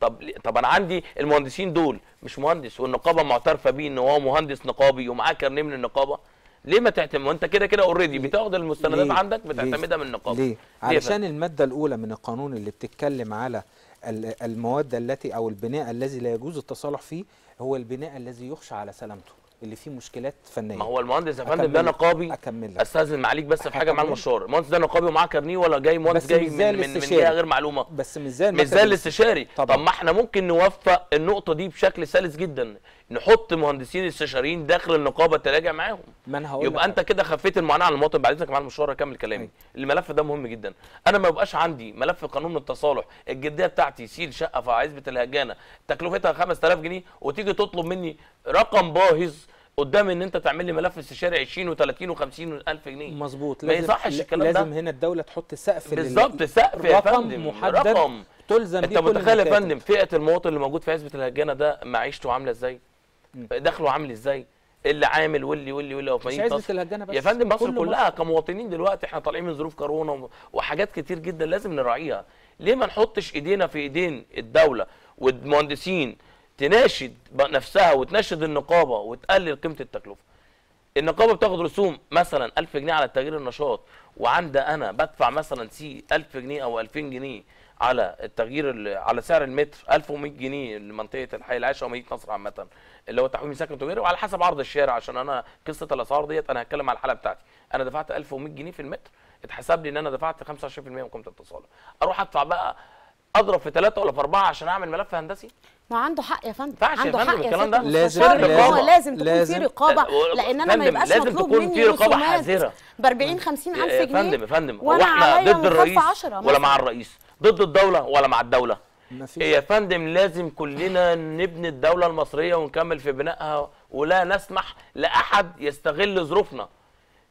طب طب انا عندي المهندسين دول مش مهندس والنقابه معترفه بيه ان هو مهندس نقابي ومعاه كارنيه من النقابه ليه ما تعتمد انت كده كده اوريدي بتاخد المستندات ليه؟ عندك بتعتمدها من النقابه ليه علشان الماده الاولى من القانون اللي بتتكلم على المواد التي او البناء الذي لا يجوز التصالح فيه هو البناء الذي يخشى على سلامته اللي فيه مشكلات فنيه ما هو المهندس يا فندم ده نقابي اكمل استاذن معاليك بس في حاجه مع المشوار المهندس ده نقابي ومعاه كارنيه ولا جاي مهندس جاي من من, من جهه غير معلومه بس مش زي مش زي الاستشاري طب ما احنا ممكن نوفق النقطه دي بشكل سلس جدا نحط مهندسين استشاريين داخل النقابه تراجع معاهم ما انا هقول يبقى انت كده خفيت المعاناه على المواطن بعد اذنك مع المشوار اكمل كلامي طيب. الملف ده مهم جدا انا ما يبقاش عندي ملف قانون التصالح الجديه بتاعتي سيل شقه في عزبه الهجانه تكلفتها 5000 جنيه وتيجي تطلب مني رقم باهظ قدام ان انت تعمل لي ملف استشاري 20 و30 و50 الف جنيه مظبوط ما يصحش الكلام لازم ده لازم هنا الدوله تحط سقف بالظبط سقف يا فندم محدد رقم تلزم انت متخيل يا فندم فئه المواطن اللي موجود في عزبه الهجانه ده معيشته عامله ازاي؟ دخله عامل ازاي؟ اللي عامل واللي واللي واللي مش عزبه الهجانه بس يا فندم مصر كل كلها مصر. كمواطنين دلوقتي احنا طالعين من ظروف كورونا وحاجات كتير جدا لازم نراعيها ليه ما نحطش ايدينا في ايدين الدوله والمهندسين تناشد نفسها وتناشد النقابه وتقلل قيمه التكلفه النقابه بتاخد رسوم مثلا 1000 جنيه على التغيير النشاط وعند انا بدفع مثلا سي 1000 جنيه او 2000 جنيه على التغيير على سعر المتر 1100 جنيه لمنطقه الحي العاشر ومدينه نصر عامه اللي هو تحويل سكن تجاري وعلى حسب عرض الشارع عشان انا قصه الاسعار ديت انا هتكلم على الحاله بتاعتي انا دفعت 1100 جنيه في المتر اتحسب لي ان انا دفعت 25% من قيمه الاتصال اروح ادفع بقى اضرب في ثلاثه ولا في اربعه عشان اعمل ملف هندسي ما عنده حق يا فندم عنده يا فندم الكلام ده لازم رقابه لازم تكون في رقابه لان انا ما يبقاش مطلوب لازم تكون في رقابه حذره ب 40 50 الف إيه، جنيه فندم يا فندم هو احنا ضد الرئيس ولا مع الرئيس ضد الدوله ولا مع الدوله إيه، يا فندم لازم كلنا نبني الدوله المصريه ونكمل في بنائها ولا نسمح لاحد يستغل ظروفنا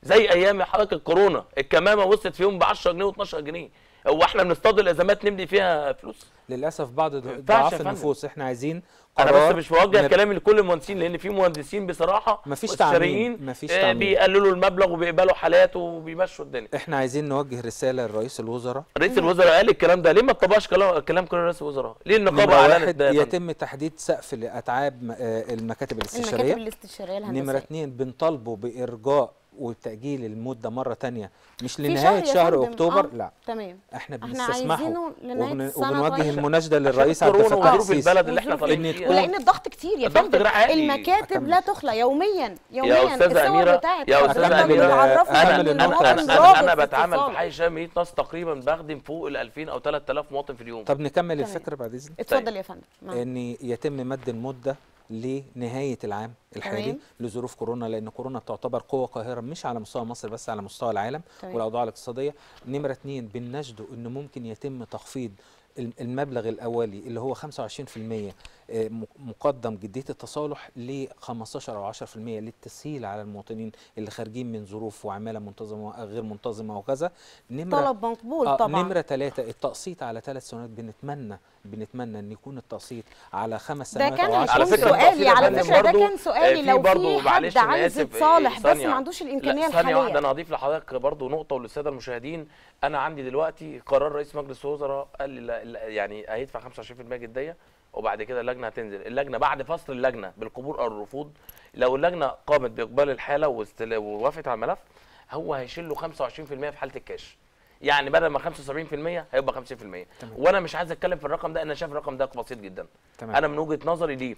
زي ايام حركه الكورونا الكمامه وصلت فيهم ب 10 جنيه و12 جنيه هو احنا بنصطاد الازمات نملي فيها فلوس للاسف بعض ضعاف النفوس احنا عايزين قرار انا بس مش بوجه كلامي لكل المهندسين لان في مهندسين بصراحه مفيش تعميم مفيش آه، تعميم بيقللوا المبلغ وبيقبلوا حالات وبيمشوا الدنيا احنا عايزين نوجه رساله لرئيس الوزراء رئيس الوزراء قال الكلام ده ليه ما تطبقش كلام كلام كل رئيس الوزراء ليه النقابه اعلنت ده يتم تحديد سقف لاتعاب آه، المكاتب الاستشاريه المكاتب الاستشاريه نمره اثنين بنطالبه بارجاء وتاجيل المده مره تانية مش لنهايه شهر, اكتوبر آه. لا تمام احنا بنستسمحه وبن... وبنوجه المناشدة للرئيس عبد الفتاح السيسي البلد اللي احنا طالبين فيها الضغط كتير يا فندم المكاتب لا تخلى يوميا يوميا يا استاذه اميره يا استاذه اميره انا انا انا بتعامل في حي شام ناس تقريبا بخدم فوق ال 2000 او 3000 مواطن في اليوم طب نكمل الفكره بعد اذنك اتفضل طيب. يا فندم ان يتم مد المده لنهايه العام الحالي لظروف كورونا لان كورونا تعتبر قوه قاهره مش على مستوى مصر بس على مستوى العالم طيب. والاوضاع الاقتصاديه نمره اثنين بنناشده ان ممكن يتم تخفيض المبلغ الاولي اللي هو 25% آه، مقدم جديه التصالح ل 15 او 10% للتسهيل على المواطنين اللي خارجين من ظروف وعماله منتظمه غير منتظمه وكذا نمره طلب مقبول آه طبعا نمره ثلاثه التقسيط على ثلاث سنوات بنتمنى بنتمنى ان يكون التقسيط على خمس سنوات ده كان على فكره سؤالي على فكره ده كان سؤالي لو في حد عايز إيه، يتصالح بس ما عندوش الامكانيه الحاليه ثانيه واحده انا اضيف لحضرتك برضو نقطه وللساده المشاهدين انا عندي دلوقتي قرار رئيس مجلس الوزراء قال لي يعني هيدفع 25% جديه وبعد كده اللجنه هتنزل اللجنه بعد فصل اللجنه بالقبول او الرفض لو اللجنه قامت باقبال الحاله ووافقت على الملف هو هيشيل له 25% في حاله الكاش يعني بدل ما 75% هيبقى 50% تمام. وانا مش عايز اتكلم في الرقم ده انا شايف الرقم ده بسيط جدا تمام. انا من وجهه نظري ليه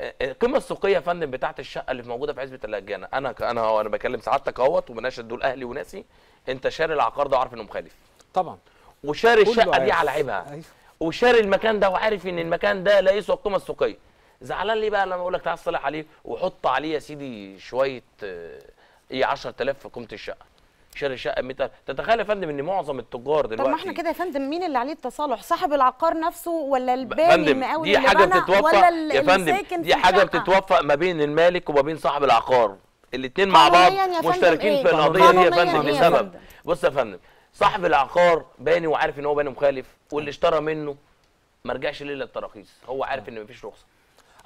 القيمه آه، آه، السوقيه يا فندم بتاعه الشقه اللي موجوده في عزبه اللاجانه انا انا انا بكلم سعادتك اهوت ومناشد دول اهلي وناسي انت شاري العقار ده وعارف انه مخالف طبعا وشاري الشقه دي على عيبها أيوه. وشاري المكان ده وعارف ان المكان ده لا يسوى القيمه السوقيه زعلان ليه بقى لما اقول لك تعال صلح عليه وحط عليه يا سيدي شويه آه، ايه 10000 في قيمه الشقه شاري شقه 100000 تتخيل يا فندم ان معظم التجار دلوقتي طب ما احنا كده يا فندم مين اللي عليه التصالح صاحب العقار نفسه ولا الباني المقاول دي حاجه بتتوفق يا فندم دي حاجه بتتوفق ما بين المالك وما بين صاحب العقار الاثنين مع بعض مشتركين إيه؟ في القضيه دي يا فندم لسبب يعني بص يا فندم صاحب العقار باني وعارف ان هو باني مخالف واللي اشترى منه ما رجعش ليه للتراخيص هو عارف آه. ان مفيش رخصه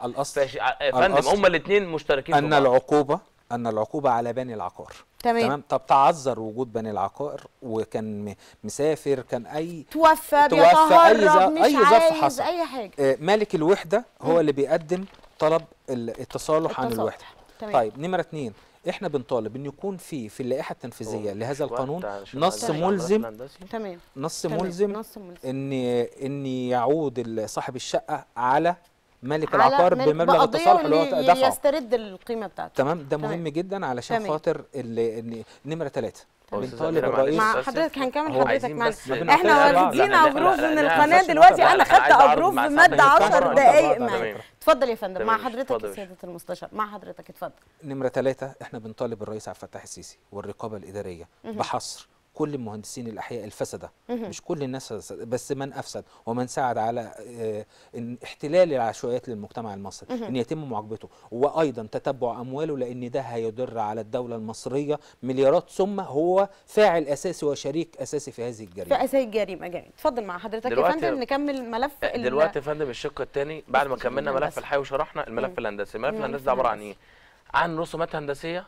الاصل يا آه، فندم هما الاثنين مشتركين ان العقوبه ان العقوبه على بني العقار تمام, تمام؟ طب تعذر وجود بني العقار وكان مسافر كان اي توفى توفى اي اي ظرف حصل اي حاجه آه مالك الوحده هو م. اللي بيقدم طلب التصالح عن الوحده تمام. طيب نمره اتنين احنا بنطالب ان يكون في في اللائحه التنفيذيه لهذا القانون نص ملزم تمام نص ملزم ان ان يعود صاحب الشقه على مالك العقار بمبلغ التصالح اللي هو دفعه يسترد القيمه بتاعته تمام ده مهم تمام. جدا علشان خاطر نمره ثلاثه بنطالب الرئيس مع حضرتك هنكمل حضرتك معانا احنا واخدين ابروف من القناه دلوقتي انا خدت ابروف ماده 10 دقائق معايا اتفضل يا فندم مع حضرتك سياده المستشار مع حضرتك اتفضل نمره ثلاثه احنا بنطالب الرئيس عبد الفتاح السيسي والرقابه الاداريه بحصر كل المهندسين الاحياء الفسده مش كل الناس فسد بس من افسد ومن ساعد على آه، احتلال العشوائيات للمجتمع المصري ان يتم معاقبته وايضا تتبع امواله لان ده هيضر على الدوله المصريه مليارات ثم هو فاعل اساسي وشريك اساسي في هذه الجريمه في هذه الجريمه جميل اتفضل مع حضرتك يا فندم نكمل ملف آه، دلوقتي يا فندم الشق الثاني بعد ما كملنا ملف الحي وشرحنا الملف الهندسي الملف الهندسي ده عباره عن ايه عن رسومات هندسيه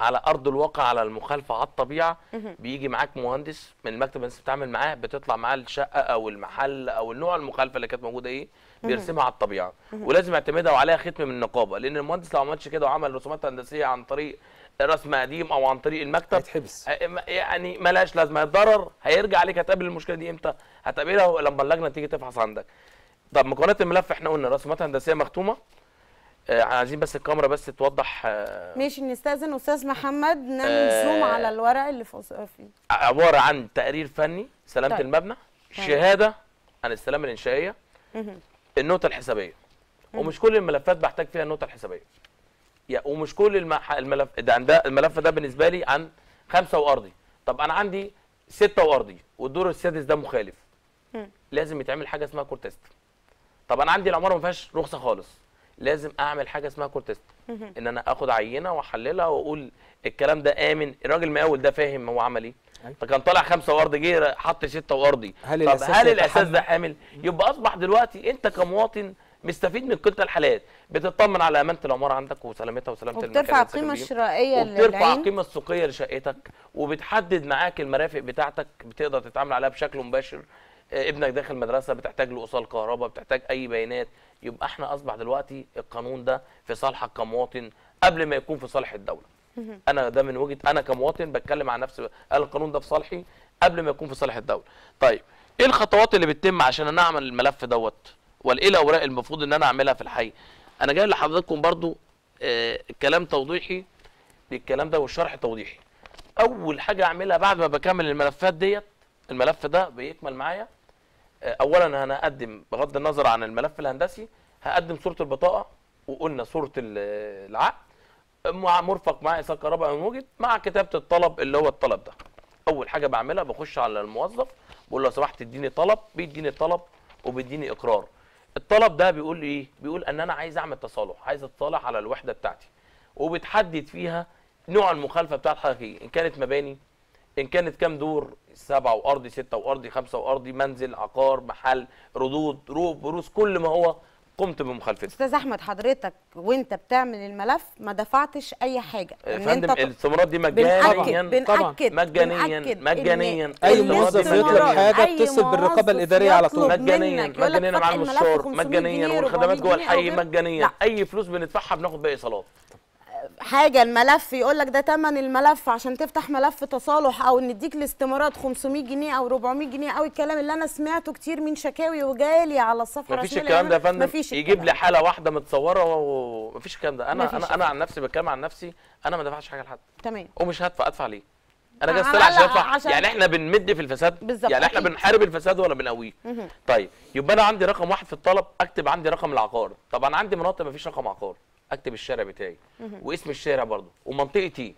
على ارض الواقع على المخالفه على الطبيعه بيجي معاك مهندس من المكتب اللي انت بتتعامل معاه بتطلع معاه الشقه او المحل او النوع المخالفه اللي كانت موجوده ايه بيرسمها على الطبيعه ولازم يعتمدها وعليها ختم من النقابه لان المهندس لو ما عملش كده وعمل رسومات هندسيه عن طريق رسم قديم او عن طريق المكتب هيتحبس آه، يعني ملهاش لازمه الضرر هيرجع عليك هتقابل المشكله دي امتى؟ هتقابلها لما اللجنه تيجي تفحص عندك. طب مقارنه الملف احنا قلنا رسومات هندسيه مختومه آه، عايزين بس الكاميرا بس توضح آه، ماشي نستاذن استاذ محمد ننزوم آه على الورق اللي فيه عباره عن تقرير فني سلامه طيب. المبنى طيب. شهاده عن السلامه الانشائيه النوته الحسابيه ومش كل الملفات بحتاج فيها النوته الحسابيه ومش كل المح... الملف ده عند الملف ده بالنسبه لي عن خمسه وارضي طب انا عندي سته وارضي والدور السادس ده مخالف لازم يتعمل حاجه اسمها كورتست طب انا عندي العماره ما فيهاش رخصه خالص لازم اعمل حاجه اسمها كورتست ان انا اخد عينه واحللها واقول الكلام ده امن الراجل مقاول ده فاهم هو عمل ايه فكان طالع خمسه وارض جه حط سته وارضي هل طب الأساس هل الاساس ده حامل يبقى اصبح دلوقتي انت كمواطن مستفيد من كلتا الحالات بتطمن على امانه العماره عندك وسلامتها وسلامه المكان وبترفع القيمه الشرائيه وبترفع القيمه السوقيه لشقتك وبتحدد معاك المرافق بتاعتك بتقدر تتعامل عليها بشكل مباشر آه، ابنك داخل مدرسه بتحتاج له وصال كهرباء بتحتاج اي بيانات يبقى احنا اصبح دلوقتي القانون ده في صالحك كمواطن قبل ما يكون في صالح الدوله انا ده من وجهه انا كمواطن بتكلم عن نفسي انا القانون ده في صالحي قبل ما يكون في صالح الدوله طيب ايه الخطوات اللي بتتم عشان انا اعمل الملف دوت ولا ايه الاوراق المفروض ان انا اعملها في الحي انا جاي لحضراتكم برضو آه كلام توضيحي للكلام ده والشرح توضيحي اول حاجه اعملها بعد ما بكمل الملفات ديت الملف ده بيكمل معايا آه، اولا انا هقدم بغض النظر عن الملف الهندسي هقدم صوره البطاقه وقلنا صوره العقد مع مرفق مع ايثار كهرباء موجد مع كتابه الطلب اللي هو الطلب ده اول حاجه بعملها بخش على الموظف بقول له لو سمحت اديني طلب بيديني طلب وبيديني اقرار الطلب ده بيقول لي ايه بيقول ان انا عايز اعمل تصالح عايز اتصالح على الوحده بتاعتي وبتحدد فيها نوع المخالفه بتاعت حضرتك إيه؟ ان كانت مباني ان كانت كام دور سبعه وارضي سته وارضي خمسه وارضي منزل عقار محل ردود روب بروس كل ما هو قمت بمخالفته استاذ احمد حضرتك وانت بتعمل الملف ما دفعتش اي حاجه فندم انت الاستمارات دي مجانيا بنأكد طبعا مجانيا بنأكد مجانيا اي موظف يطلب حاجه بتصل بالرقابه الاداريه على طول مجانيا مجانيا مع المستشار مجانيا والخدمات جوه الحي مجانيا اي فلوس بندفعها بناخد باقي صلاه حاجه الملف يقول لك ده ثمن الملف عشان تفتح ملف تصالح او نديك الاستمارات 500 جنيه او 400 جنيه او الكلام اللي انا سمعته كتير من شكاوي وجالي على الصفحه مفيش الكلام ده يا فندم يجيب لي حاله واحده متصوره ومفيش الكلام ده انا انا انا عن نفسي بتكلم عن نفسي انا ما دفعتش حاجه لحد تمام ومش هدفع ادفع ليه انا جاي طالع عشان ادفع يعني احنا بنمد في الفساد بالزبط. يعني احنا بنحارب الفساد ولا بنقويه طيب يبقى انا عندي رقم واحد في الطلب اكتب عندي رقم العقار طب انا عندي مناطق مفيش رقم عقار اكتب الشارع بتاعي واسم الشارع برضه ومنطقتي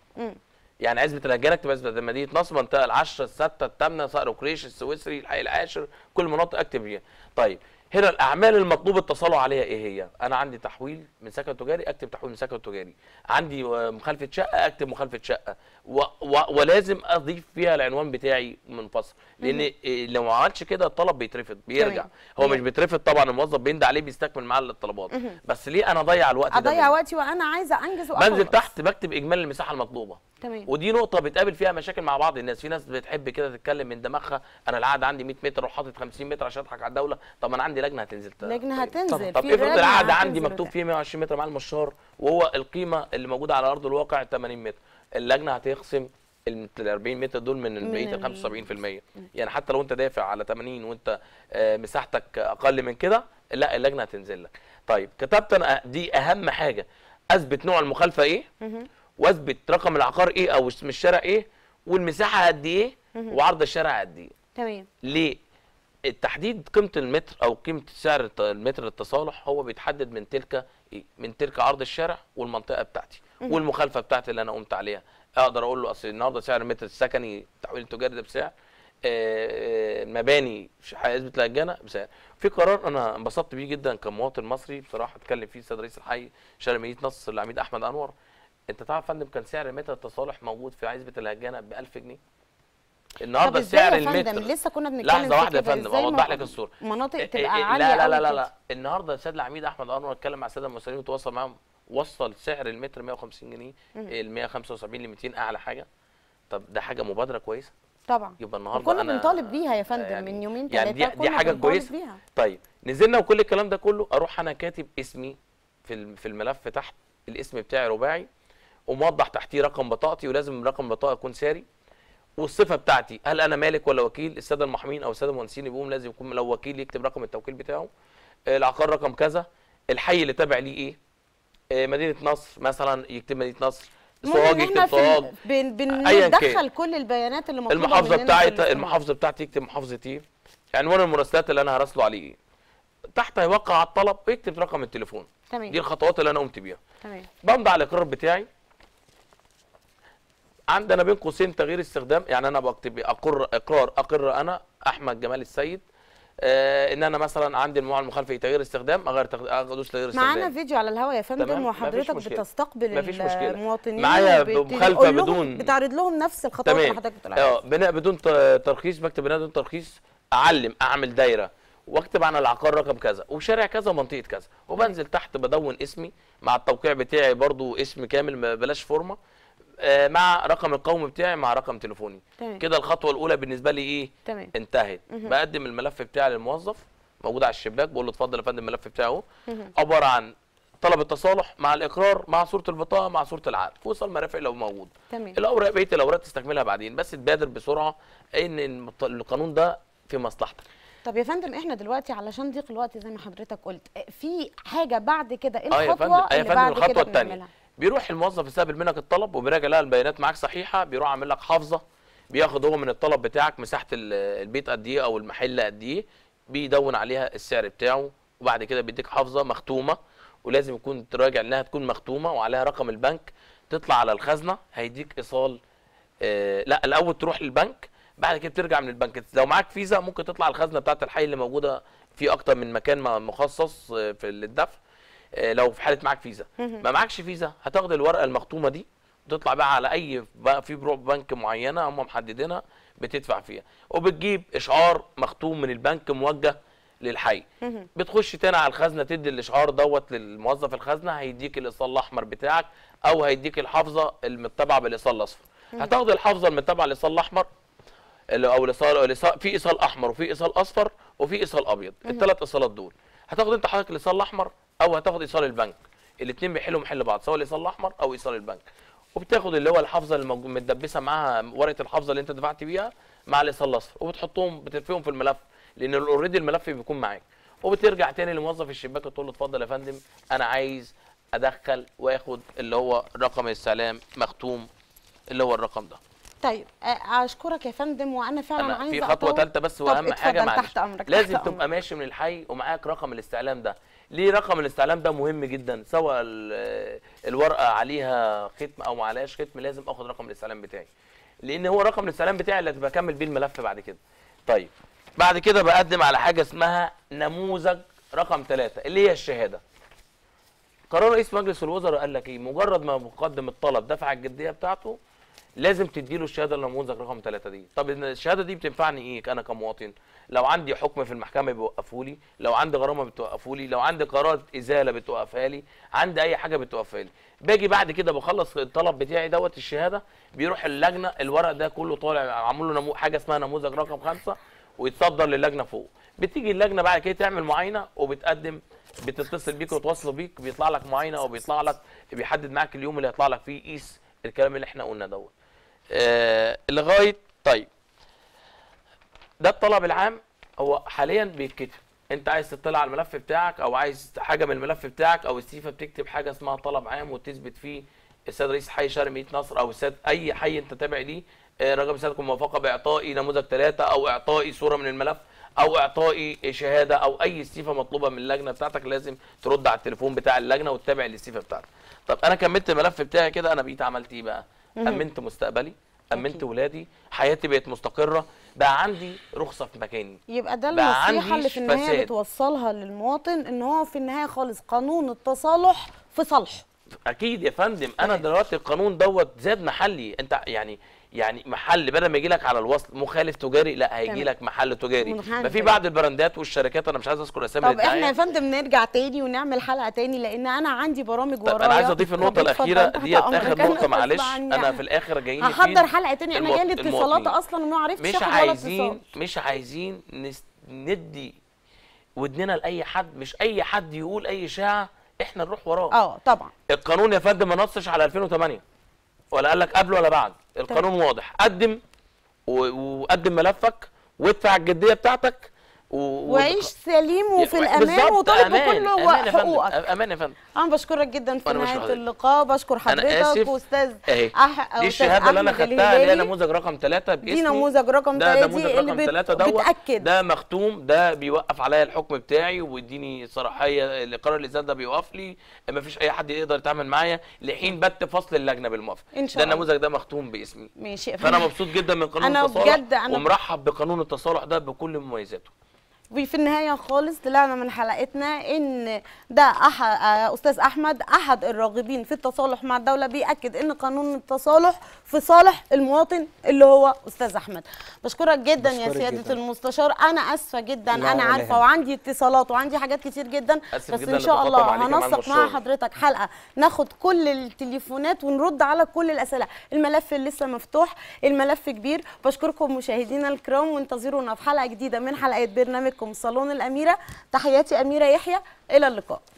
يعني عزبه الهجان اكتب عزبه مدينه نصر منطقه العشره السادسه الثامنه صقر وكريش السويسري الحي العاشر كل مناطق اكتب فيها طيب هنا الاعمال المطلوب التسارع عليها ايه هي انا عندي تحويل من سكن تجاري اكتب تحويل من سكن تجاري عندي آه، مخالفه شقه اكتب مخالفه شقه و و ولازم اضيف فيها العنوان بتاعي منفصل لان لو ما عملتش كده الطلب بيترفض بيرجع هو مش بيترفض طبعا الموظف بيند عليه بيستكمل معاه الطلبات بس ليه انا اضيع الوقت ده اضيع وقتي وانا عايزه انجز واخلص بنزل تحت بكتب اجمالي المساحه المطلوبه تمام ودي نقطه بتقابل فيها مشاكل مع بعض الناس في ناس بتحب كده تتكلم من دماغها انا العقد عندي 100 متر وحاطط 50 متر عشان اضحك على الدوله طب انا عندي لجنه هتنزل لجنه هتنزل طب, طب افرض العقد عندي مكتوب فيه 120 متر مع المشار وهو القيمه اللي موجوده على ارض الواقع 80 متر اللجنه هتخصم ال 40 متر دول من بقيه ال 75% يعني حتى لو انت دافع على 80 وانت آه، مساحتك اقل من كده لا اللجنه هتنزل لك طيب كتبت انا دي اهم حاجه اثبت نوع المخالفه ايه واثبت رقم العقار ايه او اسم الشارع ايه والمساحه قد ايه وعرض الشارع قد ايه تمام ليه التحديد قيمه المتر او قيمه سعر المتر التصالح هو بيتحدد من تلك إيه؟ من تلك عرض الشارع والمنطقه بتاعتي والمخالفه بتاعتي اللي انا قمت عليها اقدر اقول له اصل النهارده سعر المتر السكني التحويل التجاري ده بسعر آه، آه، مباني حيثبت لها بسعر في قرار انا انبسطت بيه جدا كمواطن مصري بصراحه اتكلم فيه السيد رئيس الحي شارع مدينه نصر العميد احمد انور انت تعرف يا فندم كان سعر متر التصالح موجود في عزبه الهجانه ب 1000 جنيه النهارده سعر المتر لسه كنا بنتكلم لحظه واحده يا فندم اوضح لك الصوره مناطق إيه، تبقى إيه، عاليه لا لا لا, لا, لا. النهارده السيد العميد احمد انور اتكلم مع الساده المسؤولين وتواصل معاهم وصل سعر المتر 150 جنيه ال 175 ل 200 اعلى حاجه طب ده حاجه مبادره كويسه طبعا يبقى النهارده كنا بنطالب بيها يا فندم يعني من يومين ثلاثه يعني دي, دي حاجه كويسه طيب نزلنا وكل الكلام ده كله اروح انا كاتب اسمي في في الملف تحت الاسم بتاعي رباعي وموضح تحتيه رقم بطاقتي ولازم رقم بطاقه يكون ساري والصفه بتاعتي هل انا مالك ولا وكيل الساده المحامين او الساده المهندسين يبقوا لازم يكون لو وكيل يكتب رقم التوكيل بتاعه العقار رقم كذا الحي اللي تابع ليه ايه آه، مدينه نصر مثلا يكتب مدينه نصر صواج يعني يكتب صواج بن بندخل كل البيانات اللي مطلوبه المحافظه بتاعت المحافظه بتاعتي يكتب محافظتي إيه؟ يعني عنوان المراسلات اللي انا هراسله عليه ايه تحت هيوقع على الطلب ويكتب رقم التليفون تمام دي الخطوات اللي انا قمت بيها تمام بمضي على الاقرار بتاعي عندنا بين قوسين تغيير استخدام يعني انا بكتب اقر اقرار اقر انا احمد جمال السيد آه، ان انا مثلا عندي المنوع المخالفه تغيير استخدام اغير تغ... ادوس تغيير استخدام معانا فيديو على الهواء يا فندم وحضرتك بتستقبل المواطنين معايا مخالفه بدون بتعرض لهم نفس الخطوات اللي حضرتك بتقولها اه بناء بدون ترخيص بكتب بناء بدون ترخيص اعلم اعمل دايره واكتب عن العقار رقم كذا وشارع كذا ومنطقه كذا وبنزل تحت بدون اسمي مع التوقيع بتاعي برضو اسم كامل بلاش فورمه آه، مع رقم القومي بتاعي مع رقم تليفوني كده الخطوه الاولى بالنسبه لي ايه تمام. انتهت مه. بقدم الملف بتاعي للموظف موجود على الشباك بقول له اتفضل يا فندم الملف بتاعي اهو عباره عن طلب التصالح مع الاقرار مع صوره البطاقه مع صوره العقد فوصل مرافق لو موجود تمام. الاوراق بقيه الاوراق تستكملها بعدين بس تبادر بسرعه ان القانون ده في مصلحتك طب يا فندم احنا دلوقتي علشان ضيق الوقت زي ما حضرتك قلت في حاجه بعد كده ايه الخطوه آه يا فندم. آه يا فندم اللي بعد الخطوه الثانيه بيروح الموظف يستقبل منك الطلب وبيراجع لها البيانات معاك صحيحه بيروح عامل لك حافظه بياخد هو من الطلب بتاعك مساحه البيت قد ايه او المحل قد ايه بيدون عليها السعر بتاعه وبعد كده بيديك حافظه مختومه ولازم يكون تراجع انها تكون مختومه وعليها رقم البنك تطلع على الخزنه هيديك ايصال آه لا الاول تروح للبنك بعد كده بترجع من البنك لو معاك فيزا ممكن تطلع الخزنه بتاعت الحي اللي موجوده في اكتر من مكان مخصص آه، في للدفع آه، لو في حاله معاك فيزا ما معكش فيزا هتاخد الورقه المختومه دي وتطلع بقى على اي بقى في بروح بنك معينه هم محددينها بتدفع فيها وبتجيب اشعار مختوم من البنك موجه للحي بتخش تاني على الخزنه تدي الاشعار دوت للموظف الخزنه هيديك الايصال الاحمر بتاعك او هيديك الحافظه المتبعه بالايصال الاصفر هتاخد الحافظه المتبعه الايصال الاحمر او الايصال في ايصال احمر وفي ايصال اصفر وفي ايصال ابيض الثلاث ايصالات دول هتاخد انت حضرتك الايصال الاحمر او هتاخد ايصال البنك الاثنين بيحلوا محل بعض سواء الايصال الاحمر او ايصال البنك وبتاخد اللي هو الحافظه اللي متدبسه معاها ورقه الحافظه اللي انت دفعت بيها مع الايصال الاصفر وبتحطهم بترفيهم في الملف لان اوريدي الملف بيكون معاك وبترجع تاني لموظف الشباك وتقول له اتفضل يا فندم انا عايز ادخل واخد اللي هو رقم السلام مختوم اللي هو الرقم ده طيب اشكرك يا فندم وانا فعلا عايزه في خطوه ثالثه بس واهم حاجه معلش لازم تحت تبقى ماشي من الحي ومعاك رقم الاستعلام ده ليه رقم الاستعلام ده مهم جدا سواء الورقه عليها ختم او ما عليهاش ختم لازم اخد رقم الاستعلام بتاعي لان هو رقم الاستعلام بتاعي اللي هتبقى بيه الملف بعد كده طيب بعد كده بقدم على حاجه اسمها نموذج رقم ثلاثة اللي هي الشهاده قرار رئيس مجلس الوزراء قال لك ايه مجرد ما مقدم الطلب دفع الجديه بتاعته لازم تديله الشهاده النموذج رقم ثلاثه دي طب الشهاده دي بتنفعني ايه انا كمواطن لو عندي حكم في المحكمه بيوقفوا لي لو عندي غرامه بتوقفوا لي لو عندي قرارات ازاله بتوقفها لي عندي اي حاجه بتوقفها لي باجي بعد كده بخلص الطلب بتاعي دوت الشهاده بيروح اللجنه الورق ده كله طالع عامل له حاجه اسمها نموذج رقم خمسة ويتصدر للجنه فوق بتيجي اللجنه بعد كده تعمل معاينه وبتقدم بتتصل بيك وتوصل بيك بيطلع لك معاينه او بيطلع لك بيحدد معاك اليوم اللي هيطلع لك فيه قيس الكلام اللي احنا قلنا دوت آه، لغايه طيب ده الطلب العام هو حاليا بيتكتب انت عايز تطلع على الملف بتاعك او عايز حاجه من الملف بتاعك او السيفه بتكتب حاجه اسمها طلب عام وتثبت فيه السيد رئيس حي شارع مدينه نصر او السيد اي حي انت تابع ليه آه، رغم سيادتكم موافقه باعطائي نموذج ثلاثه او اعطائي صوره من الملف او اعطائي شهاده او اي استيفه مطلوبه من اللجنه بتاعتك لازم ترد على التليفون بتاع اللجنه وتتابع الاستيفه بتاعتك. طب انا كملت الملف بتاعي كده انا بقيت عملت ايه بقى؟ امنت مستقبلي امنت ولادي حياتي بقت مستقره بقى عندي رخصه في مكاني يبقى ده النصيحه اللي في النهايه فساد. بتوصلها للمواطن ان هو في النهايه خالص قانون التصالح في صالحه اكيد يا فندم انا دلوقتي القانون دوت زاد محلي انت يعني يعني محل بدل ما يجي لك على الوصل مخالف تجاري لا هيجي لك محل تجاري ما في بعض البراندات والشركات انا مش عايز اذكر اسامي طب احنا يا فندم نرجع تاني ونعمل حلقه تاني لان انا عندي برامج ورايا طب انا عايز اضيف النقطه الاخيره دي اخر نقطه معلش يعني انا في الاخر جايين هحضر حلقه تاني انا جاي لي اتصالات اصلا وما عرفتش مش عايزين مش عايزين ندي ودننا لاي حد مش اي حد يقول اي اشاعه احنا نروح وراه اه طبعا القانون يا فندم ما نصش على 2008 ولا قال لك قبل ولا بعد طيب. القانون واضح قدم وقدم ملفك وادفع الجديه بتاعتك و... وعيش سليم وفي الامان وطالب بكل حقوقك امان يا فندم انا بشكرك جدا في نهايه اللقاء بشكر حضرتك واستاذ إيه. أح... دي الشهاده اللي انا خدتها اللي هي نموذج رقم ثلاثه باسمي دي نموذج رقم ثلاثه ده نموذج رقم ثلاثه بت... دوت بتأكد. ده مختوم ده بيوقف عليا الحكم بتاعي وبيديني صلاحيه قرار الازاز ده بيوقف لي ما فيش اي حد يقدر يتعامل معايا لحين بت فصل اللجنه بالموافقه ان شاء الله ده النموذج ده مختوم باسمي ماشي فانا مبسوط جدا من قانون التصالح ومرحب بقانون التصالح ده بكل مميزاته وفي النهايه خالص طلعنا من حلقتنا ان ده أح استاذ احمد احد الراغبين في التصالح مع الدوله بياكد ان قانون التصالح في صالح المواطن اللي هو استاذ احمد بشكرك جدا يا سياده جداً. المستشار انا اسفه جدا انا عارفه وعندي اتصالات وعندي حاجات كتير جدا بس جداً ان شاء الله هنسق مع, مع حضرتك حلقه ناخد كل التليفونات ونرد على كل الاسئله الملف لسه مفتوح الملف كبير بشكركم مشاهدينا الكرام وانتظرونا في حلقه جديده من حلقات برنامج لكم صالون الأميرة تحياتي أميرة يحيى إلى اللقاء